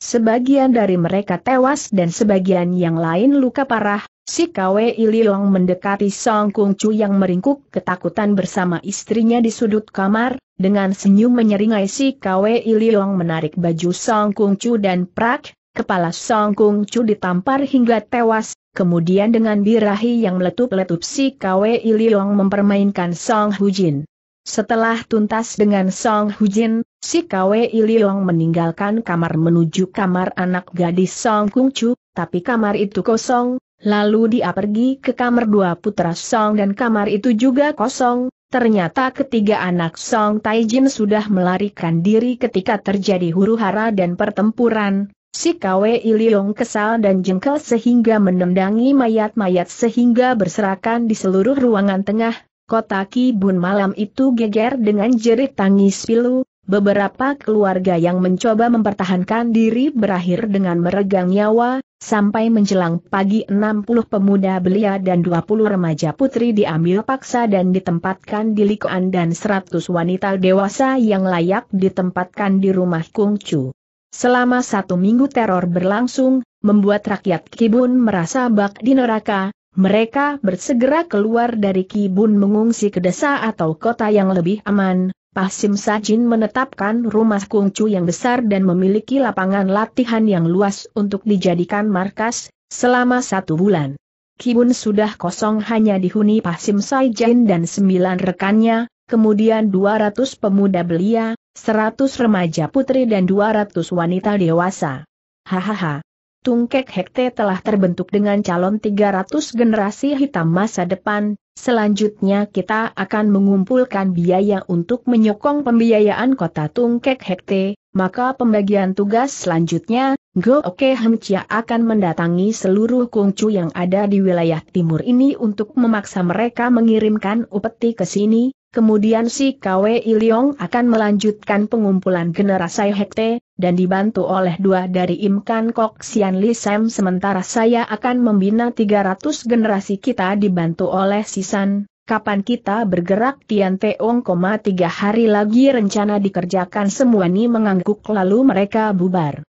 sebagian dari mereka tewas dan sebagian yang lain luka parah, Si Kwe Ililong mendekati Song Kung Chu yang meringkuk ketakutan bersama istrinya di sudut kamar, dengan senyum menyeringai si Kwe Ililong menarik baju Song Kung Chu dan prak, kepala Song Kung Chu ditampar hingga tewas, kemudian dengan birahi yang meletup-letup si Kwe Ililong mempermainkan Song Hujin. Setelah tuntas dengan Song Hujin, si Kwe Ililong meninggalkan kamar menuju kamar anak gadis Song Kung Chu, tapi kamar itu kosong, Lalu dia pergi ke kamar dua putra Song dan kamar itu juga kosong, ternyata ketiga anak Song Taijin sudah melarikan diri ketika terjadi huru-hara dan pertempuran, si Kwe Iliong kesal dan jengkel sehingga menendangi mayat-mayat sehingga berserakan di seluruh ruangan tengah, kota Kibun malam itu geger dengan jerit tangis pilu, Beberapa keluarga yang mencoba mempertahankan diri berakhir dengan meregang nyawa, sampai menjelang pagi 60 pemuda belia dan 20 remaja putri diambil paksa dan ditempatkan di Likuan dan 100 wanita dewasa yang layak ditempatkan di rumah Kungcu. Selama satu minggu teror berlangsung, membuat rakyat Kibun merasa bak di neraka, mereka bersegera keluar dari Kibun mengungsi ke desa atau kota yang lebih aman, Pasim Sajin menetapkan rumah kungcu yang besar dan memiliki lapangan latihan yang luas untuk dijadikan markas, selama satu bulan. Kibun sudah kosong hanya dihuni Pasim Sajin dan sembilan rekannya, kemudian 200 pemuda belia, 100 remaja putri dan 200 wanita dewasa. Hahaha. Tungkek Hekte telah terbentuk dengan calon 300 generasi hitam masa depan, Selanjutnya kita akan mengumpulkan biaya untuk menyokong pembiayaan kota Tungkek Hekte, maka pembagian tugas selanjutnya, Go Oke Hemcia akan mendatangi seluruh kungcu yang ada di wilayah timur ini untuk memaksa mereka mengirimkan upeti ke sini, kemudian si KW Iliong akan melanjutkan pengumpulan generasi Hekte, dan dibantu oleh dua dari Imkan Kok Sian Li Sam sementara saya akan membina 300 generasi kita dibantu oleh Sisan. Kapan kita bergerak Tian Teong, tiga hari lagi rencana dikerjakan semua ini mengangguk lalu mereka bubar.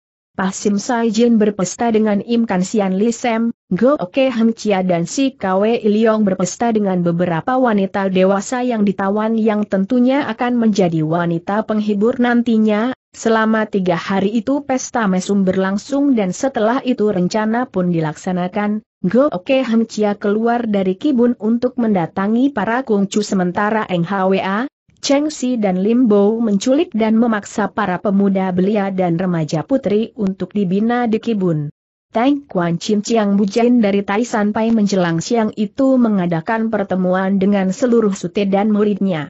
Sim Sai Jin berpesta dengan Im Kan Sian Li Sem, Go Oke Heng Chia dan Si Kwe Iliong berpesta dengan beberapa wanita dewasa yang ditawan yang tentunya akan menjadi wanita penghibur nantinya, Selama tiga hari itu pesta mesum berlangsung dan setelah itu rencana pun dilaksanakan, Go Oke Heng Chia keluar dari Kibun untuk mendatangi para kungcu sementara NHWA, Cheng Si dan Lim Bo menculik dan memaksa para pemuda belia dan remaja putri untuk dibina di Kibun. Tang Kuan Chin Chiang Bujain dari Tai Pai menjelang siang itu mengadakan pertemuan dengan seluruh sute dan muridnya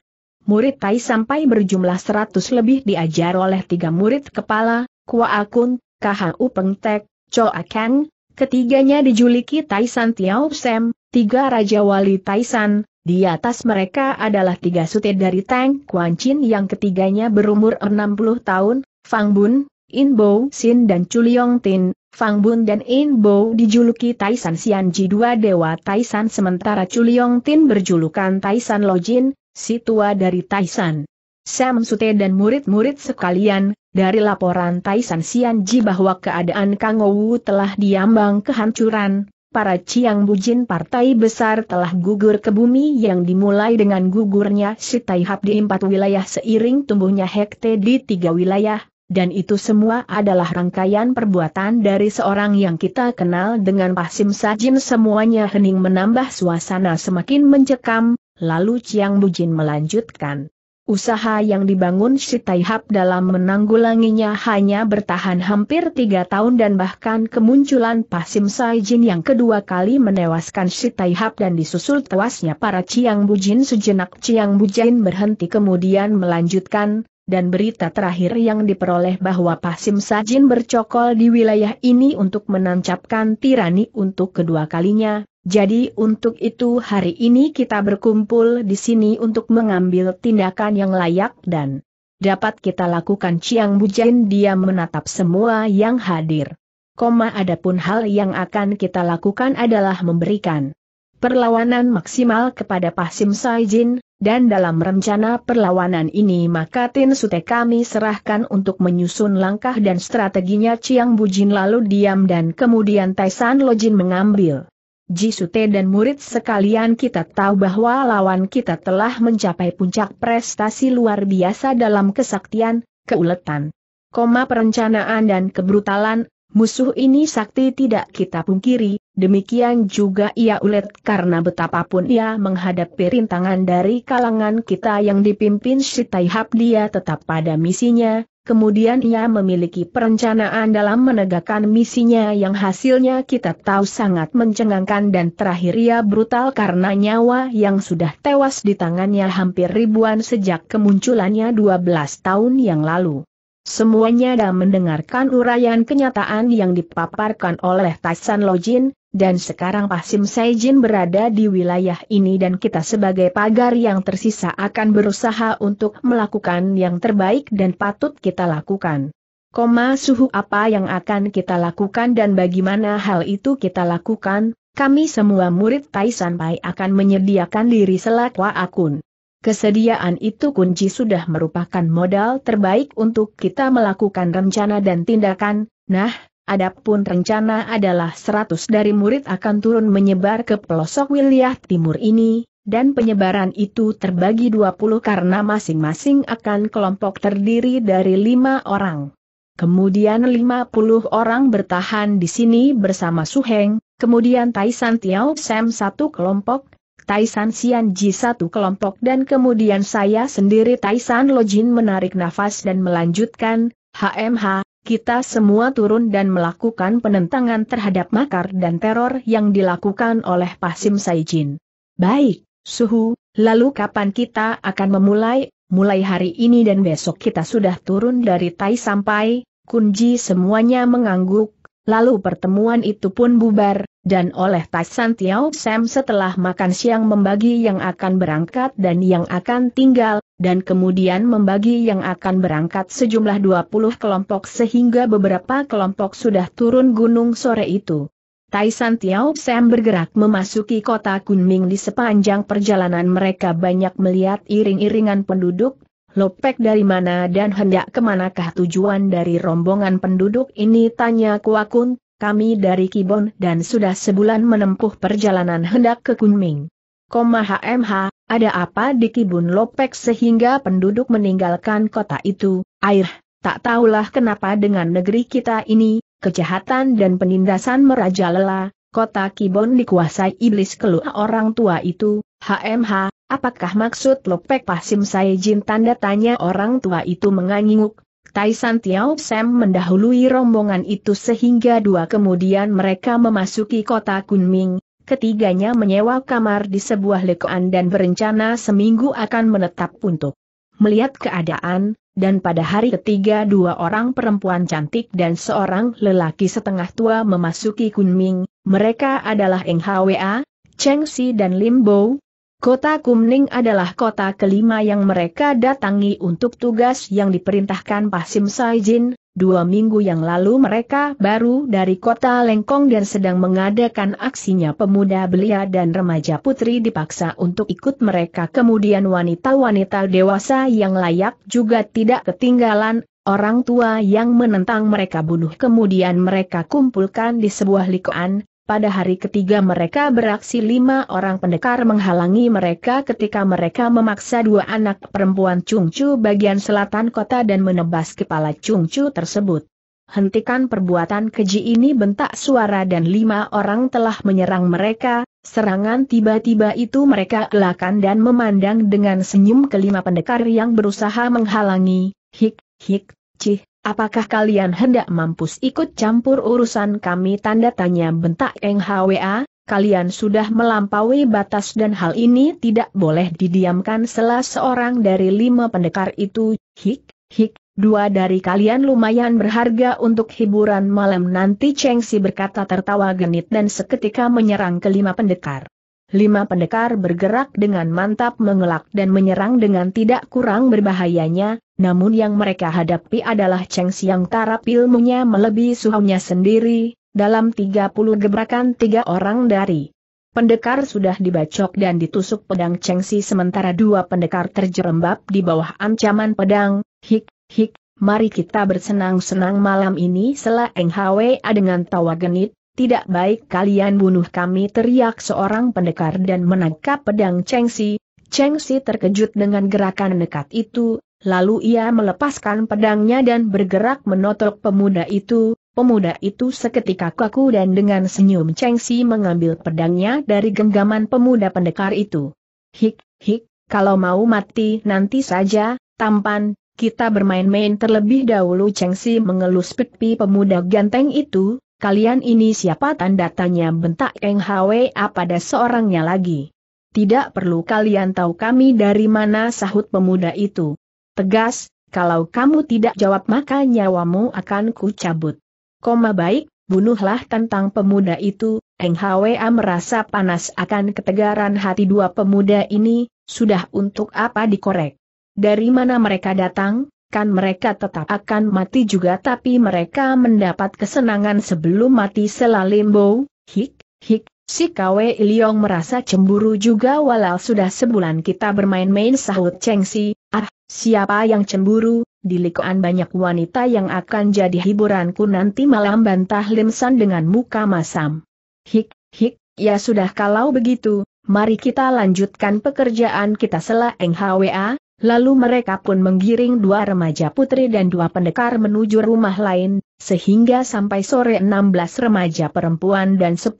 murid Tai sampai berjumlah 100 lebih diajar oleh tiga murid kepala, Kua Akun, Kahau Pengtek, Choa Kang, ketiganya dijuliki San Tiao Sem, tiga Raja Wali San, di atas mereka adalah tiga sutet dari Tang Kuan Chin yang ketiganya berumur 60 tahun, Fang Bun, In Bo Sin dan Chuliong Tin, Fang Bun dan In Bo dijuluki Taisan Ji dua dewa Taisan sementara Chuliong Tin berjulukan Taisan Lojin, si tua dari Taisan. Sam Sute dan murid-murid sekalian, dari laporan Taisan Sianji bahwa keadaan Kang Wu telah diambang kehancuran, para Ciang Bujin partai besar telah gugur ke bumi yang dimulai dengan gugurnya si Taihap di empat wilayah seiring tumbuhnya Hekte di tiga wilayah, dan itu semua adalah rangkaian perbuatan dari seorang yang kita kenal dengan Pasim Sajin semuanya hening menambah suasana semakin mencekam, Lalu Chiang Bujin melanjutkan. Usaha yang dibangun si Taihap dalam menanggulanginya hanya bertahan hampir tiga tahun dan bahkan kemunculan Pasim Saijin yang kedua kali menewaskan si Taihap dan disusul tewasnya para Chiang Bujin sejenak Chiang Bujin berhenti kemudian melanjutkan, dan berita terakhir yang diperoleh bahwa Pasim Sajin bercokol di wilayah ini untuk menancapkan tirani untuk kedua kalinya, jadi untuk itu hari ini kita berkumpul di sini untuk mengambil tindakan yang layak dan dapat kita lakukan Ciang Bujain dia menatap semua yang hadir. Koma adapun hal yang akan kita lakukan adalah memberikan perlawanan maksimal kepada Pasim Saijin, dan dalam rencana perlawanan ini maka Tin Sute kami serahkan untuk menyusun langkah dan strateginya Ciang Bujin lalu diam dan kemudian Taisan Lojin mengambil Jisute dan murid sekalian kita tahu bahwa lawan kita telah mencapai puncak prestasi luar biasa dalam kesaktian, keuletan, koma perencanaan dan kebrutalan, musuh ini sakti tidak kita pungkiri, demikian juga ia ulet karena betapapun ia menghadapi rintangan dari kalangan kita yang dipimpin Sitai Hap dia tetap pada misinya, Kemudian ia memiliki perencanaan dalam menegakkan misinya yang hasilnya kita tahu sangat mencengangkan dan terakhir ia brutal karena nyawa yang sudah tewas di tangannya hampir ribuan sejak kemunculannya 12 tahun yang lalu. Semuanya dah mendengarkan uraian kenyataan yang dipaparkan oleh Tyson Lojin, dan sekarang Pasim Saijin berada di wilayah ini dan kita sebagai pagar yang tersisa akan berusaha untuk melakukan yang terbaik dan patut kita lakukan. Koma suhu apa yang akan kita lakukan dan bagaimana hal itu kita lakukan, kami semua murid Taisan Pai akan menyediakan diri selakwa akun. Kesediaan itu kunci sudah merupakan modal terbaik untuk kita melakukan rencana dan tindakan, nah, Adapun rencana adalah seratus dari murid akan turun menyebar ke pelosok wilayah timur ini, dan penyebaran itu terbagi 20 karena masing-masing akan kelompok terdiri dari lima orang. Kemudian 50 orang bertahan di sini bersama Suheng, kemudian Taisan Tiao Sam satu kelompok, Taisan Sian Ji satu kelompok dan kemudian saya sendiri Taisan Lojin menarik nafas dan melanjutkan, HMH, kita semua turun dan melakukan penentangan terhadap makar dan teror yang dilakukan oleh Pasim Saijin. Baik, Suhu, lalu kapan kita akan memulai? Mulai hari ini dan besok kita sudah turun dari Tai sampai, Kunji semuanya mengangguk, Lalu pertemuan itu pun bubar, dan oleh Taisan Tiao Sam setelah makan siang membagi yang akan berangkat dan yang akan tinggal, dan kemudian membagi yang akan berangkat sejumlah 20 kelompok sehingga beberapa kelompok sudah turun gunung sore itu. Taisan Tiao Sam bergerak memasuki kota Kunming di sepanjang perjalanan mereka banyak melihat iring-iringan penduduk lopek dari mana dan hendak kemanakah tujuan dari rombongan penduduk ini tanya Kuakun, kami dari Kibon dan sudah sebulan menempuh perjalanan hendak ke Kunming. Koma HMH, ada apa di Kibon Lopek sehingga penduduk meninggalkan kota itu, air, tak tahulah kenapa dengan negeri kita ini, kejahatan dan penindasan merajalela, kota Kibon dikuasai iblis keluar orang tua itu, HMH, Apakah maksud Lopek Pasim Jin tanda tanya orang tua itu Tai Taisan Tiao Sam mendahului rombongan itu sehingga dua kemudian mereka memasuki kota Kunming, ketiganya menyewa kamar di sebuah lekoan dan berencana seminggu akan menetap untuk melihat keadaan, dan pada hari ketiga dua orang perempuan cantik dan seorang lelaki setengah tua memasuki Kunming, mereka adalah Eng Hwa, Cheng Si dan Lim Bo, Kota Kumning adalah kota kelima yang mereka datangi untuk tugas yang diperintahkan Pasim Saijin, dua minggu yang lalu mereka baru dari kota Lengkong dan sedang mengadakan aksinya pemuda belia dan remaja putri dipaksa untuk ikut mereka kemudian wanita-wanita dewasa yang layak juga tidak ketinggalan, orang tua yang menentang mereka bunuh kemudian mereka kumpulkan di sebuah likoan, pada hari ketiga mereka beraksi lima orang pendekar menghalangi mereka ketika mereka memaksa dua anak perempuan Cungcu bagian selatan kota dan menebas kepala Cungcu tersebut. Hentikan perbuatan keji ini bentak suara dan lima orang telah menyerang mereka, serangan tiba-tiba itu mereka elakkan dan memandang dengan senyum kelima pendekar yang berusaha menghalangi, hik, hik, cih, Apakah kalian hendak mampus ikut campur urusan kami tanda tanya bentak Eng Hwa, kalian sudah melampaui batas dan hal ini tidak boleh didiamkan salah seorang dari lima pendekar itu, hik, hik, dua dari kalian lumayan berharga untuk hiburan malam nanti Cheng Si berkata tertawa genit dan seketika menyerang kelima pendekar lima pendekar bergerak dengan mantap mengelak dan menyerang dengan tidak kurang berbahayanya, namun yang mereka hadapi adalah Cheng Siang Tarap ilmunya melebihi suhunya sendiri, dalam 30 gebrakan tiga orang dari pendekar sudah dibacok dan ditusuk pedang Cheng Si sementara dua pendekar terjerembab di bawah ancaman pedang, hik, hik, mari kita bersenang-senang malam ini selah Eng Hwa dengan tawa genit, tidak baik kalian bunuh kami teriak seorang pendekar dan menangkap pedang Cheng Si. Cheng Si terkejut dengan gerakan nekat itu, lalu ia melepaskan pedangnya dan bergerak menotok pemuda itu. Pemuda itu seketika kaku dan dengan senyum Cheng Si mengambil pedangnya dari genggaman pemuda pendekar itu. Hik, hik, kalau mau mati nanti saja, tampan, kita bermain-main terlebih dahulu Cheng Si mengelus pipi pemuda ganteng itu, Kalian ini siapa tanda tanya bentak Eng Hwa pada seorangnya lagi. Tidak perlu kalian tahu kami dari mana sahut pemuda itu. Tegas, kalau kamu tidak jawab maka nyawamu akan kucabut. Koma baik, bunuhlah tentang pemuda itu, Eng Hwa merasa panas akan ketegaran hati dua pemuda ini, sudah untuk apa dikorek. Dari mana mereka datang? kan mereka tetap akan mati juga tapi mereka mendapat kesenangan sebelum mati selalimbo, hik, hik, si Kwe Iliong merasa cemburu juga walau sudah sebulan kita bermain-main sahut Chengsi, ah, siapa yang cemburu, di likuan banyak wanita yang akan jadi hiburanku nanti malam bantah Limsan dengan muka masam. Hik, hik, ya sudah kalau begitu, mari kita lanjutkan pekerjaan kita eng hwa Lalu mereka pun menggiring dua remaja putri dan dua pendekar menuju rumah lain, sehingga sampai sore 16 remaja perempuan dan 10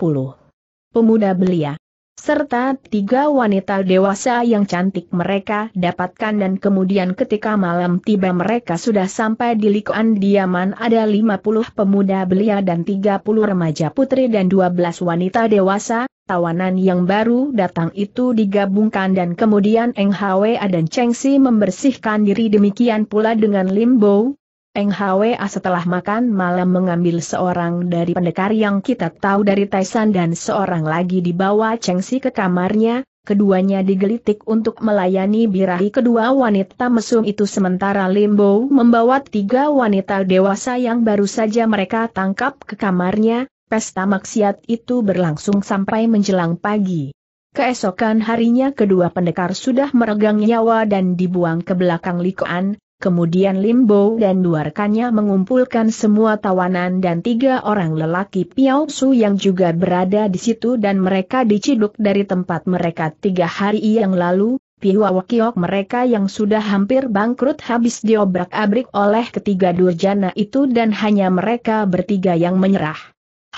pemuda belia. Serta tiga wanita dewasa yang cantik mereka dapatkan dan kemudian ketika malam tiba mereka sudah sampai di likuan diaman ada 50 pemuda belia dan 30 remaja putri dan 12 wanita dewasa, tawanan yang baru datang itu digabungkan dan kemudian Eng Hwa dan Cheng Si membersihkan diri demikian pula dengan Lim Bo. Eng Hwa setelah makan malam mengambil seorang dari pendekar yang kita tahu dari Taisan dan seorang lagi dibawa Cheng Si ke kamarnya, keduanya digelitik untuk melayani birahi kedua wanita mesum itu sementara Lim Bo membawa tiga wanita dewasa yang baru saja mereka tangkap ke kamarnya, Pesta maksiat itu berlangsung sampai menjelang pagi. Keesokan harinya kedua pendekar sudah meregang nyawa dan dibuang ke belakang likoan, kemudian Limbo dan dua rekannya mengumpulkan semua tawanan dan tiga orang lelaki Piao Su yang juga berada di situ dan mereka diciduk dari tempat mereka tiga hari yang lalu, Piwawakiok mereka yang sudah hampir bangkrut habis diobrak-abrik oleh ketiga durjana itu dan hanya mereka bertiga yang menyerah.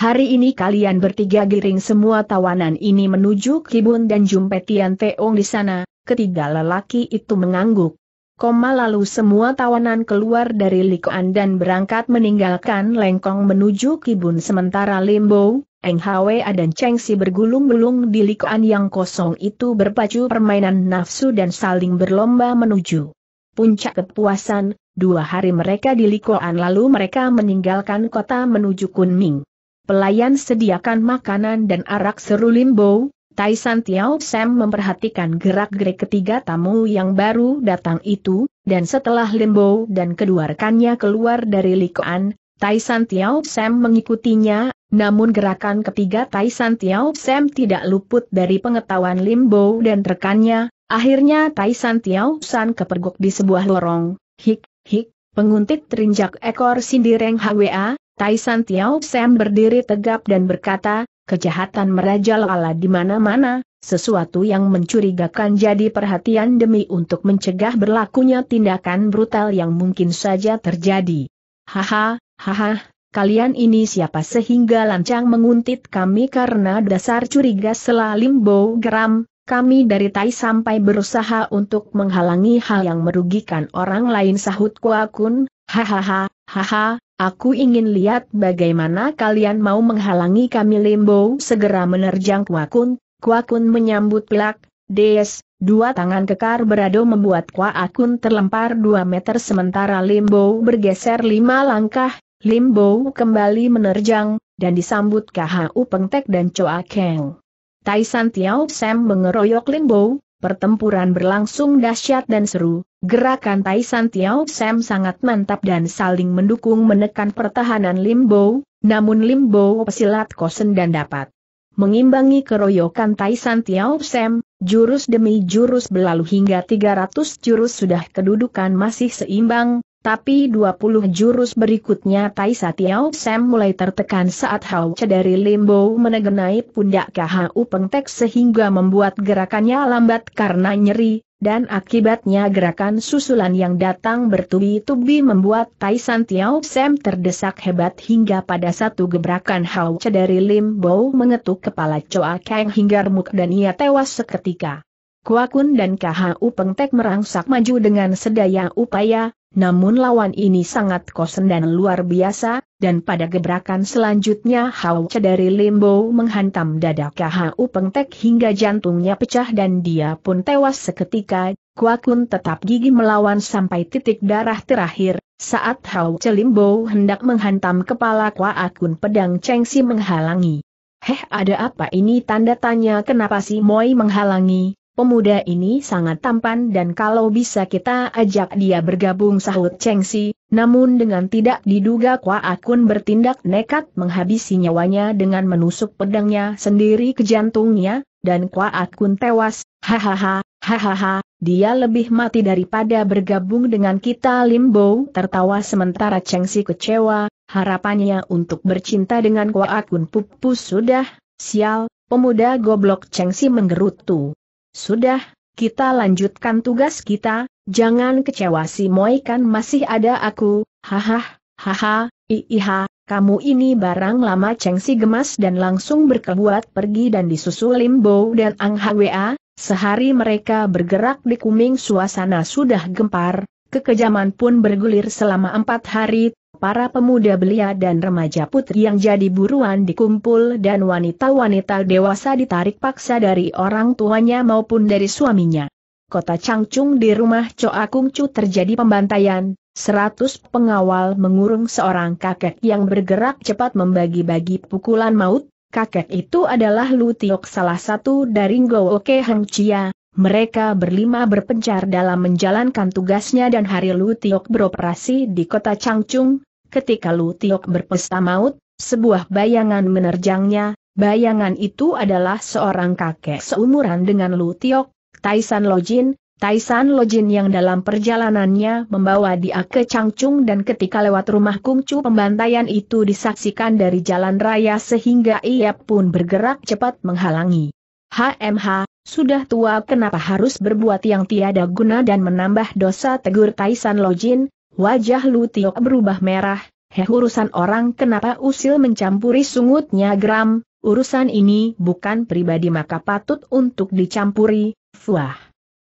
Hari ini kalian bertiga giring semua tawanan ini menuju Kibun dan jumpetian Tian Teong di sana, ketiga lelaki itu mengangguk. Koma lalu semua tawanan keluar dari Likoan dan berangkat meninggalkan Lengkong menuju Kibun sementara Limbo, Eng Hwe dan Cheng Si bergulung-gulung di Likoan yang kosong itu berpacu permainan nafsu dan saling berlomba menuju. Puncak kepuasan, dua hari mereka di Likoan lalu mereka meninggalkan kota menuju Kunming pelayan sediakan makanan dan arak seru limbo, Taisan Tiao Sam memperhatikan gerak-gerik ketiga tamu yang baru datang itu, dan setelah Limbo dan kedua rekannya keluar dari Likoan, Taisan Tiao Sam mengikutinya, namun gerakan ketiga Taisan Tiao Sam tidak luput dari pengetahuan Limbo dan rekannya, akhirnya Taisan Tiao San kepergok di sebuah lorong, hik, hik, penguntit terinjak ekor sindireng HWA, Taisan Tiao Sam berdiri tegap dan berkata, kejahatan merajalela di mana-mana, sesuatu yang mencurigakan jadi perhatian demi untuk mencegah berlakunya tindakan brutal yang mungkin saja terjadi. Haha, haha, kalian ini siapa sehingga lancang menguntit kami karena dasar curiga selalimbo geram, kami dari Tai sampai berusaha untuk menghalangi hal yang merugikan orang lain sahut Kuakun, hahaha, haha, Aku ingin lihat bagaimana kalian mau menghalangi kami Limbo segera menerjang Kuakun, Kuakun menyambut pelak, Des, dua tangan kekar berado membuat Kuakun terlempar dua meter sementara Limbo bergeser lima langkah, Limbo kembali menerjang, dan disambut KHU Pengtek dan Choa Keng. Tai San Tiao Sam mengeroyok Limbo, Pertempuran berlangsung dahsyat dan seru, gerakan Taisan Tiao Sam sangat mantap dan saling mendukung menekan pertahanan Limbo, namun Limbo pesilat kosen dan dapat mengimbangi keroyokan Taisan Tiao Sam, jurus demi jurus berlalu hingga 300 jurus sudah kedudukan masih seimbang, tapi 20 jurus berikutnya Tai Satiao Sam mulai tertekan saat Hao Che dari Limbo menegenai pundak KHU Pengtek sehingga membuat gerakannya lambat karena nyeri, dan akibatnya gerakan susulan yang datang bertubi-tubi membuat Tai Satiao Sam terdesak hebat hingga pada satu gebrakan Hao Che dari Limbo mengetuk kepala Choa Kang hingga remuk dan ia tewas seketika. Kuakun dan KHU Pengtek merangsak maju dengan sedaya upaya, namun lawan ini sangat kosen dan luar biasa, dan pada gebrakan selanjutnya Hao Che Limbo menghantam dada KHU Pengtek hingga jantungnya pecah dan dia pun tewas seketika, Kuakun tetap gigi melawan sampai titik darah terakhir, saat Hao Che Limbo hendak menghantam kepala Kua Kuakun pedang Chengsi menghalangi. Heh ada apa ini tanda tanya kenapa si Moi menghalangi, Pemuda ini sangat tampan dan kalau bisa kita ajak dia bergabung sahut Cheng Si, namun dengan tidak diduga Kwa Akun bertindak nekat menghabisi nyawanya dengan menusuk pedangnya sendiri ke jantungnya, dan Kwa Akun tewas, hahaha, hahaha, dia lebih mati daripada bergabung dengan kita Limbo tertawa sementara Cheng Si kecewa, harapannya untuk bercinta dengan Kwa Akun pupus sudah, sial, pemuda goblok Cheng Si menggerutu. Sudah, kita lanjutkan tugas kita, jangan kecewa si Moi kan masih ada aku, hahaha, haha, iiha, kamu ini barang lama Cheng Si gemas dan langsung berkebuat pergi dan disusul Limbo dan Ang Hwa, sehari mereka bergerak di Kuming suasana sudah gempar, kekejaman pun bergulir selama empat hari, para pemuda belia dan remaja putri yang jadi buruan dikumpul dan wanita-wanita dewasa ditarik paksa dari orang tuanya maupun dari suaminya. Kota Changchung di rumah Coa Kungcu terjadi pembantaian, seratus pengawal mengurung seorang kakek yang bergerak cepat membagi-bagi pukulan maut, kakek itu adalah Lu Tiok salah satu dari Ngo Oke Heng Chia, mereka berlima berpencar dalam menjalankan tugasnya dan hari Lu Tiok beroperasi di kota Changchung, ketika Lu Tiok berpesta maut, sebuah bayangan menerjangnya, bayangan itu adalah seorang kakek seumuran dengan Lu Tiok, Taisan Lojin, Taisan Lojin yang dalam perjalanannya membawa dia ke Changchung dan ketika lewat rumah Kungcu pembantaian itu disaksikan dari jalan raya sehingga ia pun bergerak cepat menghalangi. HMH, sudah tua kenapa harus berbuat yang tiada guna dan menambah dosa tegur Taisan Lojin, Wajah Lutio berubah merah, heh urusan orang kenapa usil mencampuri sungutnya geram, urusan ini bukan pribadi maka patut untuk dicampuri, fuah.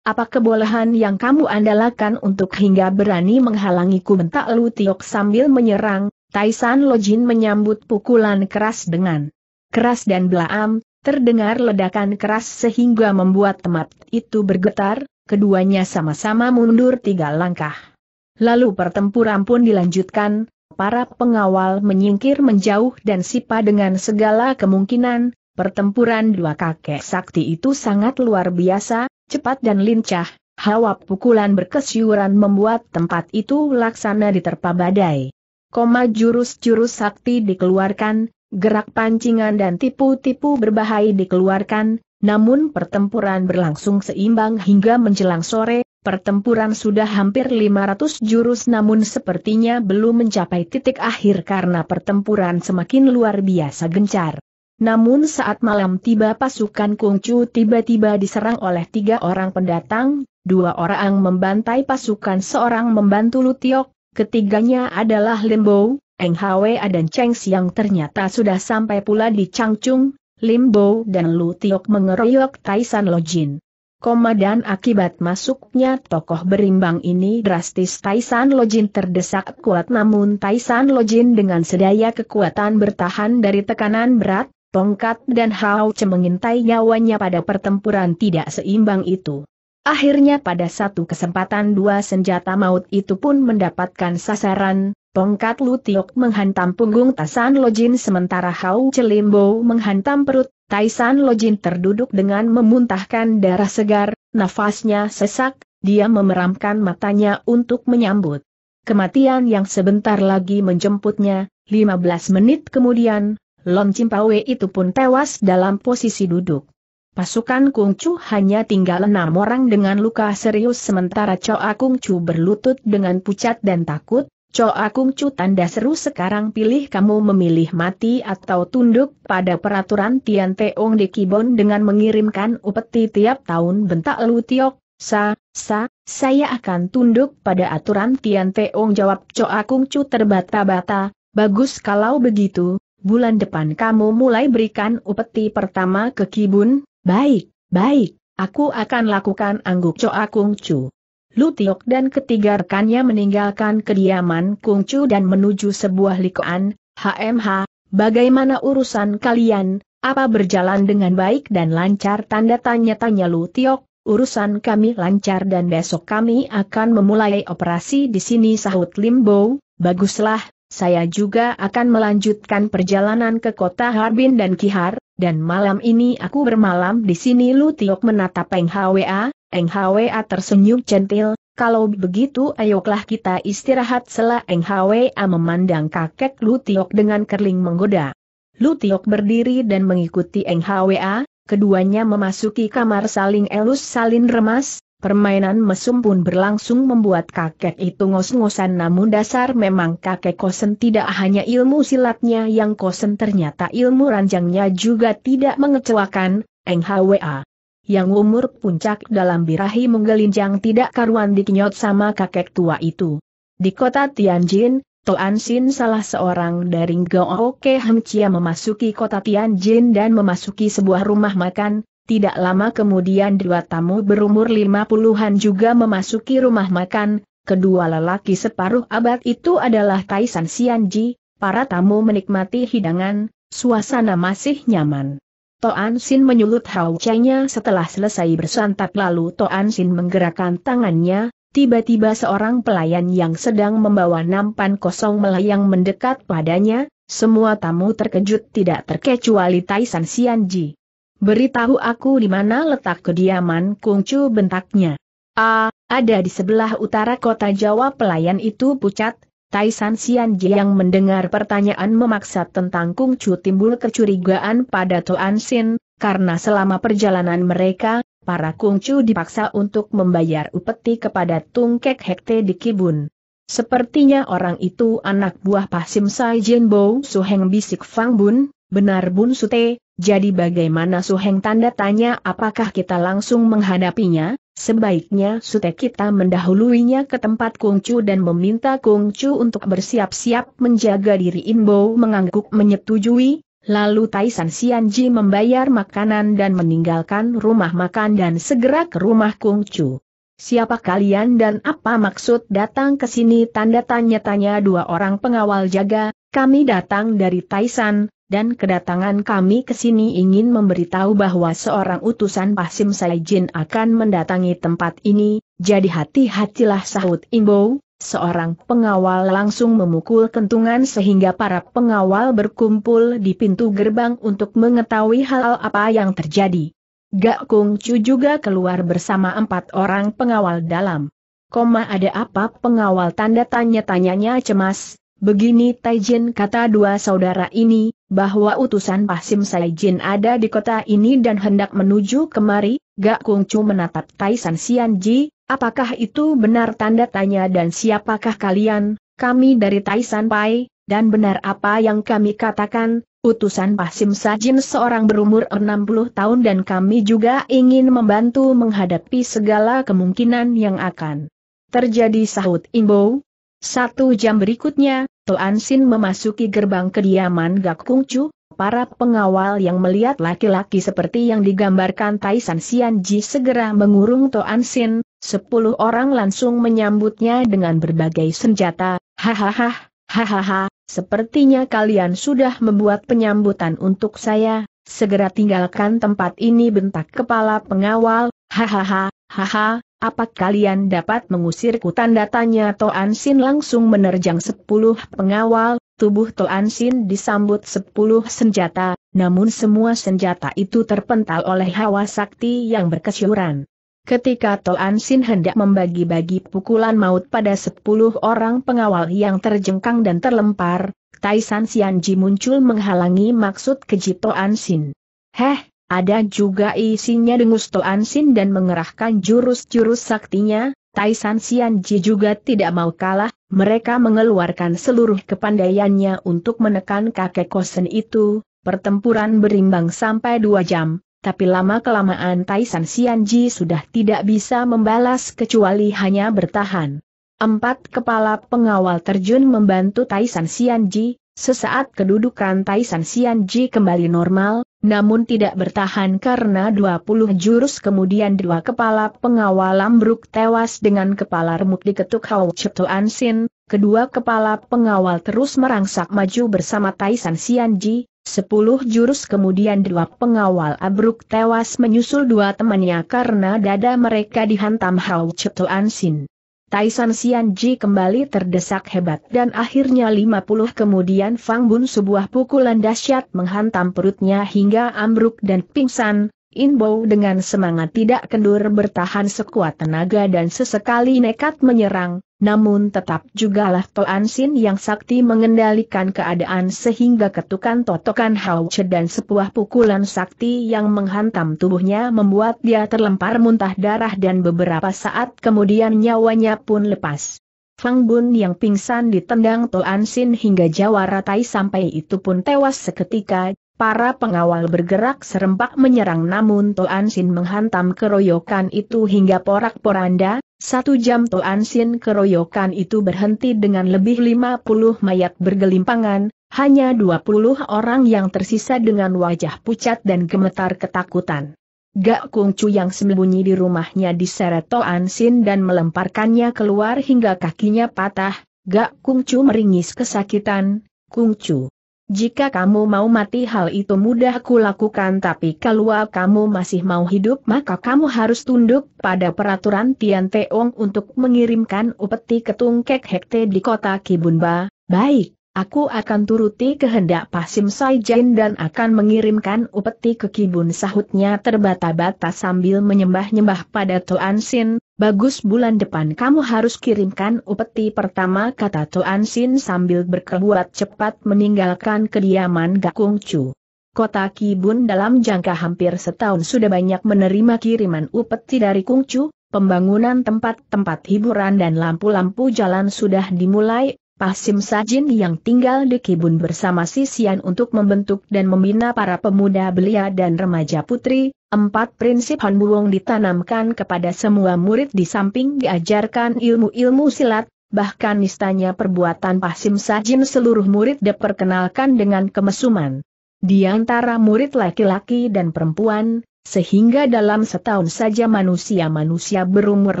Apa kebolehan yang kamu andalkan untuk hingga berani menghalangiku bentak Lutiok sambil menyerang, Taisan Lojin menyambut pukulan keras dengan keras dan belaam, terdengar ledakan keras sehingga membuat tempat itu bergetar, keduanya sama-sama mundur tiga langkah. Lalu pertempuran pun dilanjutkan, para pengawal menyingkir menjauh dan sipa dengan segala kemungkinan, pertempuran dua kakek sakti itu sangat luar biasa, cepat dan lincah, hawa pukulan berkesyuran membuat tempat itu laksana diterpa badai. Koma jurus-jurus sakti dikeluarkan, gerak pancingan dan tipu-tipu berbahaya dikeluarkan, namun pertempuran berlangsung seimbang hingga menjelang sore, pertempuran sudah hampir 500 jurus namun sepertinya belum mencapai titik akhir karena pertempuran semakin luar biasa gencar. Namun saat malam tiba pasukan Kungcu tiba-tiba diserang oleh tiga orang pendatang, dua orang membantai pasukan seorang membantu Lutiok, ketiganya adalah Limbo, Eng Hwa dan Cheng Siang ternyata sudah sampai pula di Changchung, Limbo dan Lu Tiok mengeroyok Taisan Lojin. Komandan akibat masuknya tokoh berimbang ini drastis Taisan Lojin terdesak kuat namun Taisan Lojin dengan sedaya kekuatan bertahan dari tekanan berat, tongkat dan hau cemengintai mengintai nyawanya pada pertempuran tidak seimbang itu. Akhirnya pada satu kesempatan dua senjata maut itu pun mendapatkan sasaran, Tongkat Lutiok menghantam punggung Taisan Lojin sementara Hau Celimbo menghantam perut. Taisan Lojin terduduk dengan memuntahkan darah segar, nafasnya sesak, dia memeramkan matanya untuk menyambut. Kematian yang sebentar lagi menjemputnya, 15 menit kemudian, Lon Cimpawe itu pun tewas dalam posisi duduk. Pasukan Chu hanya tinggal enam orang dengan luka serius sementara Choa Chu berlutut dengan pucat dan takut, Cho Akung Chu tanda seru sekarang pilih kamu memilih mati atau tunduk pada peraturan Tian Teong di Kibon dengan mengirimkan upeti tiap tahun bentak Lu Tiok, sa, sa, saya akan tunduk pada aturan Tian Teong jawab Cho Akung Chu terbata-bata, bagus kalau begitu, bulan depan kamu mulai berikan upeti pertama ke Kibun, baik, baik, aku akan lakukan angguk Cho Akung Chu. Lutiok dan ketiga rekannya meninggalkan kediaman Chu dan menuju sebuah likoan, HMH, bagaimana urusan kalian, apa berjalan dengan baik dan lancar tanda tanya-tanya Lutiok, urusan kami lancar dan besok kami akan memulai operasi di sini sahut Limbo, baguslah, saya juga akan melanjutkan perjalanan ke kota Harbin dan Kihar, dan malam ini aku bermalam di sini Lutiok menatap Peng Hwa, Eng Hwa tersenyum centil, kalau begitu ayoklah kita istirahat setelah Hwa memandang kakek Lutiok dengan kerling menggoda. Lutiok berdiri dan mengikuti Eng Hwa, keduanya memasuki kamar saling elus salin remas, permainan mesum pun berlangsung membuat kakek itu ngos-ngosan namun dasar memang kakek kosen tidak hanya ilmu silatnya yang kosen ternyata ilmu ranjangnya juga tidak mengecewakan, Eng Hwa yang umur puncak dalam birahi menggelinjang tidak karuan dikenyot sama kakek tua itu. Di kota Tianjin, Toan Sin salah seorang dari Heng Hemcia memasuki kota Tianjin dan memasuki sebuah rumah makan, tidak lama kemudian dua tamu berumur lima puluhan juga memasuki rumah makan, kedua lelaki separuh abad itu adalah Taisan Xianji, para tamu menikmati hidangan, suasana masih nyaman. Toan Sin menyulut haucanya setelah selesai bersantap lalu Toan Sin menggerakkan tangannya, tiba-tiba seorang pelayan yang sedang membawa nampan kosong melayang mendekat padanya, semua tamu terkejut tidak terkecuali Taisan Xianji. Beritahu aku di mana letak kediaman Kung Chu bentaknya. A, ah, ada di sebelah utara kota Jawa pelayan itu pucat, Taisan Xian yang mendengar pertanyaan memaksa tentang Kung Chu timbul kecurigaan pada Tuan Sin, karena selama perjalanan mereka, para Kung Chu dipaksa untuk membayar upeti kepada Tung Kek Hekte di Kibun. Sepertinya orang itu anak buah Pasim Sai Jin Bo Suheng bisik Fang Bun, benar Bun Sute, jadi bagaimana Suheng tanda tanya apakah kita langsung menghadapinya? Sebaiknya Sute kita mendahuluinya ke tempat Kungcu dan meminta Kungcu untuk bersiap-siap menjaga diri Inbo mengangguk menyetujui, lalu Taisan Sianji membayar makanan dan meninggalkan rumah makan dan segera ke rumah Kungcu. Siapa kalian dan apa maksud datang ke sini tanda tanya-tanya dua orang pengawal jaga, kami datang dari Taisan, dan kedatangan kami ke sini ingin memberitahu bahwa seorang utusan Pasim Saijin akan mendatangi tempat ini, jadi hati-hatilah sahut Imbo, seorang pengawal langsung memukul kentungan sehingga para pengawal berkumpul di pintu gerbang untuk mengetahui hal apa yang terjadi. Gak Kung Chu juga keluar bersama empat orang pengawal dalam. Koma ada apa pengawal tanda tanya-tanyanya cemas, begini Taijin kata dua saudara ini, bahwa utusan Pasim Saijin ada di kota ini dan hendak menuju kemari, Gak Kung Chu menatap Taisan Xianji, apakah itu benar tanda tanya dan siapakah kalian, kami dari Taisan Pai, dan benar apa yang kami katakan, utusan Pasim Saijin seorang berumur 60 tahun dan kami juga ingin membantu menghadapi segala kemungkinan yang akan terjadi sahut Imbo. Satu jam berikutnya, Tuan Sin memasuki gerbang kediaman Gak Kung Chu, para pengawal yang melihat laki-laki seperti yang digambarkan Taisan Sian Ji segera mengurung Tuan Sin, sepuluh orang langsung menyambutnya dengan berbagai senjata, hahaha, hahaha, sepertinya kalian sudah membuat penyambutan untuk saya, segera tinggalkan tempat ini bentak kepala pengawal, hahaha, hahaha apa kalian dapat mengusirku tanda tanya Toan Sin langsung menerjang sepuluh pengawal, tubuh Toan Sin disambut sepuluh senjata, namun semua senjata itu terpental oleh hawa sakti yang berkesyuran. Ketika Toan Sin hendak membagi-bagi pukulan maut pada sepuluh orang pengawal yang terjengkang dan terlempar, Taisan Sianji muncul menghalangi maksud keji Toan Sin. Heh, ada juga isinya dengus Toan Sin dan mengerahkan jurus-jurus saktinya, Taisan Xian Ji juga tidak mau kalah, mereka mengeluarkan seluruh kepandaiannya untuk menekan kakek kosen itu, pertempuran berimbang sampai dua jam, tapi lama-kelamaan Taisan Xian Ji sudah tidak bisa membalas kecuali hanya bertahan. Empat kepala pengawal terjun membantu Taisan Xian Ji, sesaat kedudukan Taisan Xian Ji kembali normal, namun tidak bertahan karena 20 jurus kemudian dua kepala pengawal ambruk tewas dengan kepala remuk diketuk Hao Chepto Ansin, kedua kepala pengawal terus merangsak maju bersama Taisan Sianji, 10 jurus kemudian dua pengawal Abruk tewas menyusul dua temannya karena dada mereka dihantam Hao Chepto Ansin. Taisan Ji kembali terdesak hebat dan akhirnya 50 kemudian Fang Bun sebuah pukulan dahsyat menghantam perutnya hingga ambruk dan pingsan, Inbow dengan semangat tidak kendur bertahan sekuat tenaga dan sesekali nekat menyerang, namun tetap jugalah Toan Sin yang sakti mengendalikan keadaan sehingga ketukan totokan Hauce dan sebuah pukulan sakti yang menghantam tubuhnya membuat dia terlempar muntah darah dan beberapa saat kemudian nyawanya pun lepas. Fang Bun yang pingsan ditendang Toan Sin hingga jawara tai sampai itu pun tewas seketika, Para pengawal bergerak serempak menyerang namun Toan Sin menghantam keroyokan itu hingga porak-poranda, satu jam Toan Sin keroyokan itu berhenti dengan lebih 50 mayat bergelimpangan, hanya 20 orang yang tersisa dengan wajah pucat dan gemetar ketakutan. Gak Kung Chu yang sembunyi di rumahnya diseret Toan Sin dan melemparkannya keluar hingga kakinya patah, Gak Kung Chu meringis kesakitan, Kung Chu, jika kamu mau mati hal itu mudah kulakukan tapi kalau kamu masih mau hidup maka kamu harus tunduk pada peraturan Tian Teong untuk mengirimkan upeti ketung kek hekte di kota Kibunba, baik. Aku akan turuti kehendak Pasim Saijin dan akan mengirimkan upeti ke Kibun sahutnya terbata-bata sambil menyembah-nyembah pada Toan Sin, bagus bulan depan kamu harus kirimkan upeti pertama kata Toan Sin sambil berkebuat cepat meninggalkan kediaman Gakung Chu. Kota Kibun dalam jangka hampir setahun sudah banyak menerima kiriman upeti dari Kungcu, pembangunan tempat-tempat hiburan dan lampu-lampu jalan sudah dimulai Pasim Sajin yang tinggal di Kibun bersama Sisian untuk membentuk dan membina para pemuda belia dan remaja putri, empat prinsip Hanbuong ditanamkan kepada semua murid di samping diajarkan ilmu-ilmu silat, bahkan nistanya perbuatan Pasim Sajin seluruh murid diperkenalkan dengan kemesuman. Di antara murid laki-laki dan perempuan, sehingga dalam setahun saja manusia-manusia berumur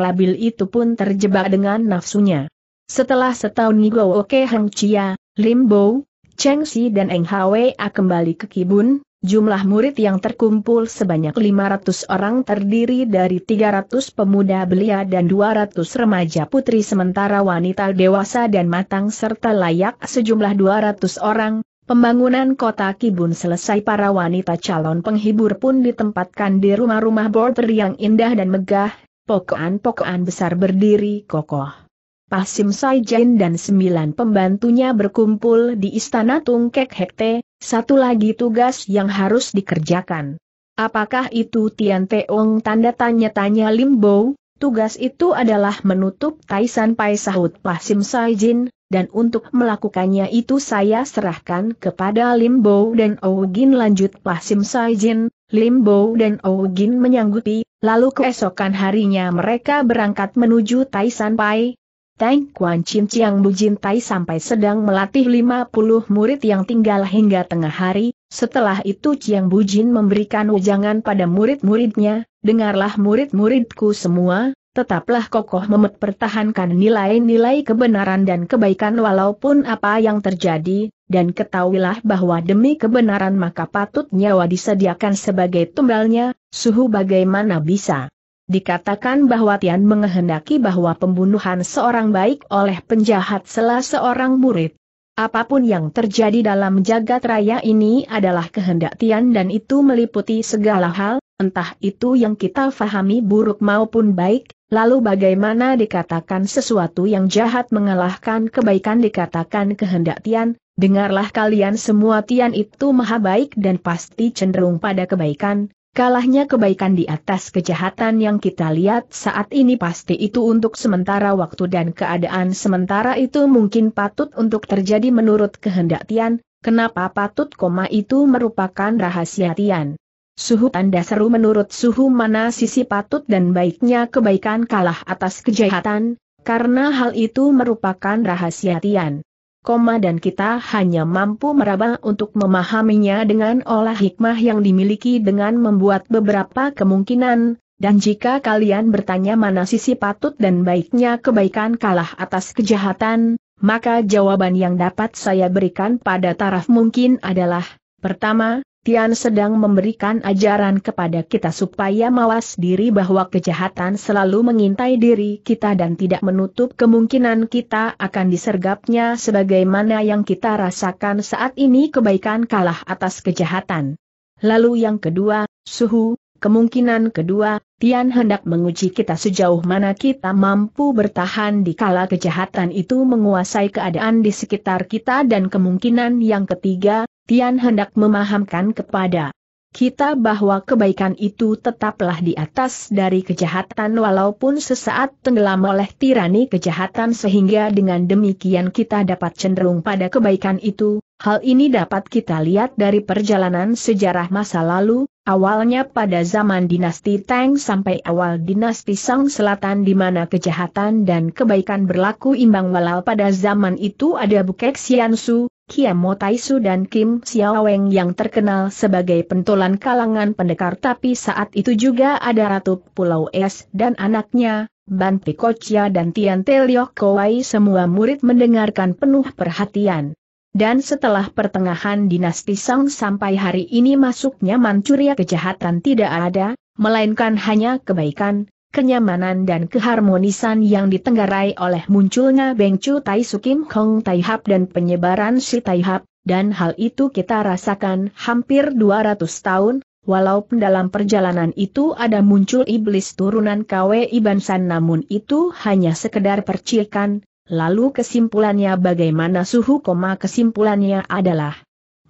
labil itu pun terjebak dengan nafsunya. Setelah setahun Oke Hang Chia, Lim Bo, Cheng Si dan Eng Hwa kembali ke Kibun, jumlah murid yang terkumpul sebanyak 500 orang terdiri dari 300 pemuda belia dan 200 remaja putri sementara wanita dewasa dan matang serta layak sejumlah 200 orang. Pembangunan kota Kibun selesai para wanita calon penghibur pun ditempatkan di rumah-rumah border yang indah dan megah, pokokan-pokokan besar berdiri kokoh. Pasim Saijen dan sembilan pembantunya berkumpul di istana Tungkek Hekte, satu lagi tugas yang harus dikerjakan. Apakah itu Tian Teong tanda tanya-tanya Lim Limbo? Tugas itu adalah menutup Taisan Pai sahut Pasim Saijin, dan untuk melakukannya itu saya serahkan kepada Lim Limbo dan Ougin lanjut Pasim Saijin, Limbo dan Ougin menyanggupi, lalu keesokan harinya mereka berangkat menuju Taisan Pai, Tang Kuan Chin Chiang Tai sampai sedang melatih 50 murid yang tinggal hingga tengah hari, setelah itu Chiang Bujin memberikan ujangan pada murid-muridnya, dengarlah murid-muridku semua, tetaplah kokoh memet pertahankan nilai-nilai kebenaran dan kebaikan walaupun apa yang terjadi, dan ketahuilah bahwa demi kebenaran maka patut nyawa disediakan sebagai tumbalnya, suhu bagaimana bisa Dikatakan bahwa Tian menghendaki bahwa pembunuhan seorang baik oleh penjahat salah seorang murid. Apapun yang terjadi dalam jagat raya ini adalah kehendak Tian dan itu meliputi segala hal, entah itu yang kita fahami buruk maupun baik, lalu bagaimana dikatakan sesuatu yang jahat mengalahkan kebaikan dikatakan kehendak Tian, dengarlah kalian semua Tian itu maha baik dan pasti cenderung pada kebaikan, Kalahnya kebaikan di atas kejahatan yang kita lihat saat ini pasti itu untuk sementara waktu dan keadaan sementara itu mungkin patut untuk terjadi menurut kehendak Tian, kenapa patut koma itu merupakan rahasia Tian. Suhu tanda seru menurut suhu mana sisi patut dan baiknya kebaikan kalah atas kejahatan, karena hal itu merupakan rahasia Tian koma dan kita hanya mampu meraba untuk memahaminya dengan olah hikmah yang dimiliki dengan membuat beberapa kemungkinan, dan jika kalian bertanya mana sisi patut dan baiknya kebaikan kalah atas kejahatan, maka jawaban yang dapat saya berikan pada taraf mungkin adalah, pertama, Tian sedang memberikan ajaran kepada kita supaya mawas diri bahwa kejahatan selalu mengintai diri kita dan tidak menutup kemungkinan kita akan disergapnya sebagaimana yang kita rasakan saat ini kebaikan kalah atas kejahatan. Lalu yang kedua, suhu, kemungkinan kedua, Tian hendak menguji kita sejauh mana kita mampu bertahan di kala kejahatan itu menguasai keadaan di sekitar kita dan kemungkinan yang ketiga, Tian hendak memahamkan kepada kita bahwa kebaikan itu tetaplah di atas dari kejahatan walaupun sesaat tenggelam oleh tirani kejahatan sehingga dengan demikian kita dapat cenderung pada kebaikan itu. Hal ini dapat kita lihat dari perjalanan sejarah masa lalu, awalnya pada zaman dinasti Tang sampai awal dinasti Song Selatan di mana kejahatan dan kebaikan berlaku imbang walau pada zaman itu ada Bukek Xiansu, Kiamo Taisu dan Kim Xiaoweng yang terkenal sebagai pentolan kalangan pendekar tapi saat itu juga ada Ratu Pulau Es dan anaknya, Ban Pikocia dan Tian Teliok Kowai semua murid mendengarkan penuh perhatian. Dan setelah pertengahan dinasti Song sampai hari ini masuknya Manchuria kejahatan tidak ada, melainkan hanya kebaikan, kenyamanan dan keharmonisan yang ditenggarai oleh munculnya Beng Tai Sukim Kong Tai Hap dan penyebaran Si Tai Hap, dan hal itu kita rasakan hampir 200 tahun, walaupun dalam perjalanan itu ada muncul iblis turunan KW Ibansan namun itu hanya sekedar percikan, lalu kesimpulannya bagaimana suhu koma kesimpulannya adalah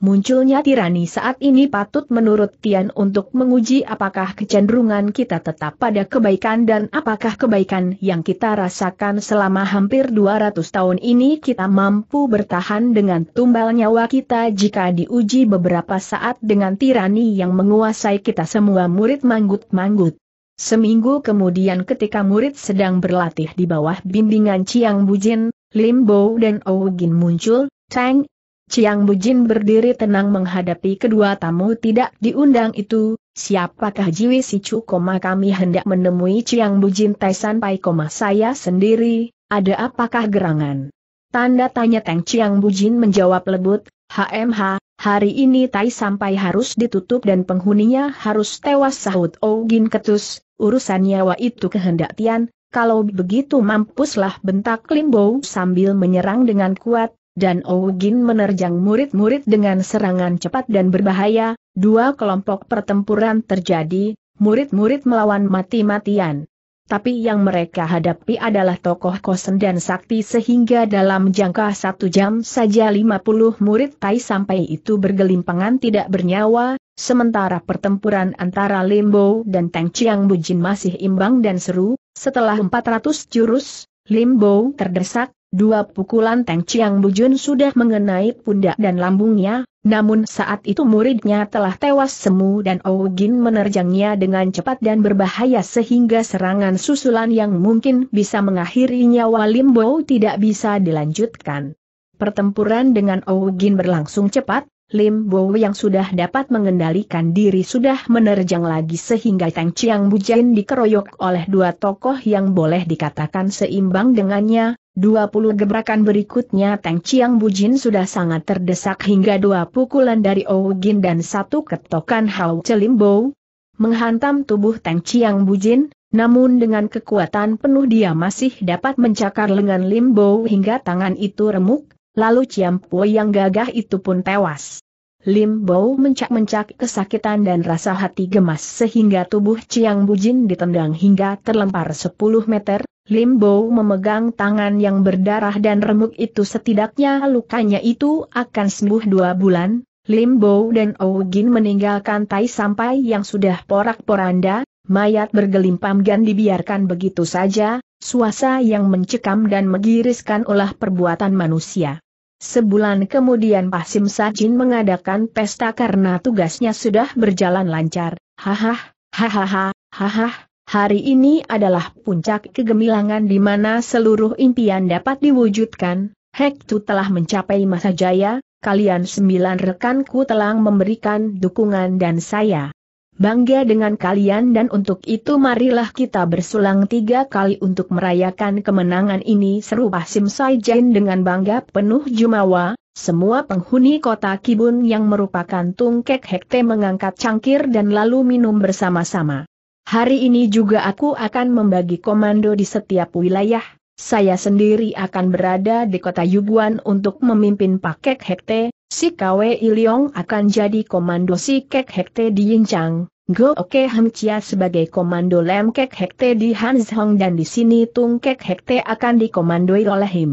Munculnya tirani saat ini patut menurut Tian untuk menguji apakah kecenderungan kita tetap pada kebaikan dan apakah kebaikan yang kita rasakan selama hampir 200 tahun ini kita mampu bertahan dengan tumbal nyawa kita jika diuji beberapa saat dengan tirani yang menguasai kita semua murid manggut-manggut. Seminggu kemudian ketika murid sedang berlatih di bawah bimbingan Chiang Bujin, Lim Bo dan Ougin muncul, Tang Ciang Bujin berdiri tenang menghadapi kedua tamu tidak diundang itu, siapakah Jiwi Sicu, kami hendak menemui Ciang Bujin Taisan Pai, saya sendiri, ada apakah gerangan? Tanda tanya Teng Ciang Bujin menjawab lebut, HMH, hari ini Tai sampai harus ditutup dan penghuninya harus tewas sahut Ogin Ketus, urusan nyawa itu kehendak Tian, kalau begitu mampuslah bentak Limbo sambil menyerang dengan kuat, dan Ougin menerjang murid-murid dengan serangan cepat dan berbahaya, dua kelompok pertempuran terjadi, murid-murid melawan mati-matian. Tapi yang mereka hadapi adalah tokoh kosen dan sakti sehingga dalam jangka satu jam saja 50 murid Tai sampai itu bergelimpangan tidak bernyawa, sementara pertempuran antara Limbo dan Tang Chiang Bujin masih imbang dan seru, setelah 400 jurus, Limbo terdesak, Dua pukulan Teng Chiang Bujun sudah mengenai pundak dan lambungnya, namun saat itu muridnya telah tewas semu dan Ougin menerjangnya dengan cepat dan berbahaya sehingga serangan susulan yang mungkin bisa mengakhiri nyawa Limbo tidak bisa dilanjutkan. Pertempuran dengan Ougin berlangsung cepat, Lim Bo yang sudah dapat mengendalikan diri sudah menerjang lagi sehingga Tang Chiang Bujun dikeroyok oleh dua tokoh yang boleh dikatakan seimbang dengannya, 20 gebrakan berikutnya Teng Chiang Bujin sudah sangat terdesak hingga dua pukulan dari Ougin dan satu ketokan Hao Celimbo. Menghantam tubuh Teng Chiang Bujin, namun dengan kekuatan penuh dia masih dapat mencakar lengan Limbo hingga tangan itu remuk, lalu Chiang Pui yang gagah itu pun tewas. Lim Bou mencak-mencak kesakitan dan rasa hati gemas sehingga tubuh Chiang Bujin ditendang hingga terlempar 10 meter. Lim Bou memegang tangan yang berdarah dan remuk itu setidaknya lukanya itu akan sembuh dua bulan. Lim Bou dan Ougin meninggalkan Tai sampai yang sudah porak-poranda, mayat bergelimpam dan dibiarkan begitu saja, suasa yang mencekam dan menggiriskan olah perbuatan manusia. Sebulan kemudian Pasim Sajin mengadakan pesta karena tugasnya sudah berjalan lancar. Hahaha, hahaha, hahaha. Hari ini adalah puncak kegemilangan di mana seluruh impian dapat diwujudkan. Hektu telah mencapai masa jaya, kalian sembilan rekanku telah memberikan dukungan dan saya bangga dengan kalian dan untuk itu marilah kita bersulang tiga kali untuk merayakan kemenangan ini seru Pasim Jain dengan bangga penuh jumawa, semua penghuni kota Kibun yang merupakan Tungkek Hekte mengangkat cangkir dan lalu minum bersama-sama. Hari ini juga aku akan membagi komando di setiap wilayah, saya sendiri akan berada di kota Yuguan untuk memimpin Pakek Hekte, Si Kwe Iliong akan jadi komando si Kek Hekte di Yincang, Go Oke Hang Chia sebagai komando Lem Kek Hekte di Hans dan di sini Tung Kek Hekte akan dikomandoi oleh him.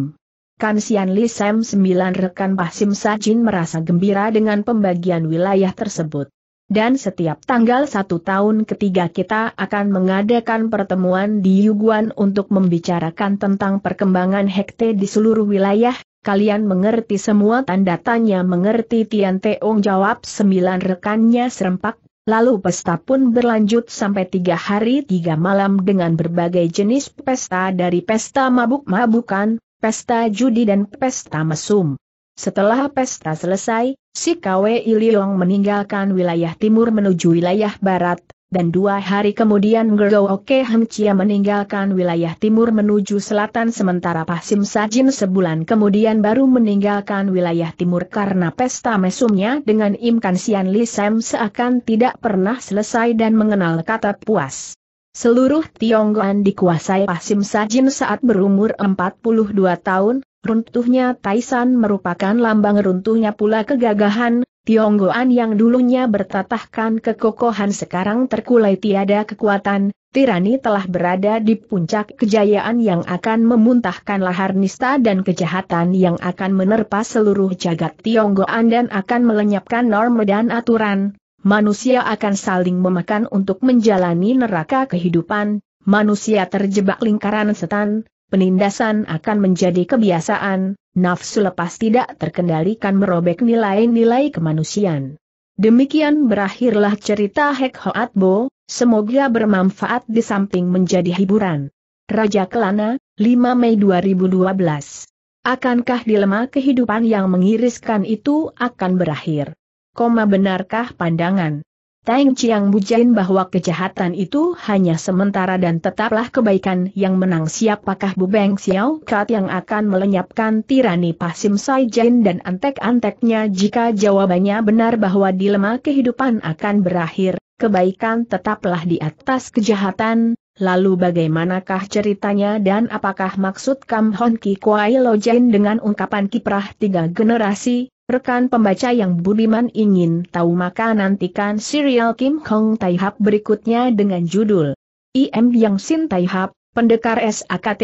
Kan Sian Li Sam sembilan rekan Pasim Sajin merasa gembira dengan pembagian wilayah tersebut. Dan setiap tanggal satu tahun ketiga kita akan mengadakan pertemuan di Yuguan untuk membicarakan tentang perkembangan Hekte di seluruh wilayah Kalian mengerti semua tanda tanya mengerti Tian Teong jawab sembilan rekannya serempak, lalu pesta pun berlanjut sampai tiga hari tiga malam dengan berbagai jenis pesta dari pesta mabuk-mabukan, pesta judi dan pesta mesum. Setelah pesta selesai, si Kwe Iliong meninggalkan wilayah timur menuju wilayah barat, dan dua hari kemudian Gerdo Oke Hemcia meninggalkan wilayah timur menuju selatan sementara Pasim Sajin sebulan kemudian baru meninggalkan wilayah timur karena pesta mesumnya dengan Im kan Sian Li seakan tidak pernah selesai dan mengenal kata puas. Seluruh Tionggoan dikuasai Pasim Sajin saat berumur 42 tahun, runtuhnya Taisan merupakan lambang runtuhnya pula kegagahan, Tionggoan yang dulunya bertatahkan kekokohan sekarang terkulai tiada kekuatan, tirani telah berada di puncak kejayaan yang akan memuntahkan lahar nista dan kejahatan yang akan menerpa seluruh jagat Tionggoan dan akan melenyapkan norma dan aturan. Manusia akan saling memakan untuk menjalani neraka kehidupan, manusia terjebak lingkaran setan, penindasan akan menjadi kebiasaan, nafsu lepas tidak terkendalikan merobek nilai-nilai kemanusiaan. Demikian berakhirlah cerita Hek Hoat Bo, semoga bermanfaat di samping menjadi hiburan. Raja Kelana, 5 Mei 2012. Akankah dilema kehidupan yang mengiriskan itu akan berakhir? Koma benarkah pandangan? Tang Chiang bujain bahwa kejahatan itu hanya sementara dan tetaplah kebaikan yang menang siapakah Bu Beng Xiao Kat yang akan melenyapkan tirani Pasim Sai Jain dan antek-anteknya jika jawabannya benar bahwa dilema kehidupan akan berakhir, kebaikan tetaplah di atas kejahatan, lalu bagaimanakah ceritanya dan apakah maksud Kam Hon Ki Kuai Lo Jain dengan ungkapan kiprah tiga generasi, Rekan pembaca yang budiman ingin tahu maka nantikan serial Kim Hong Tai Hap berikutnya dengan judul IM Yang Sin Tai Hap, Pendekar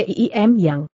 IM Yang.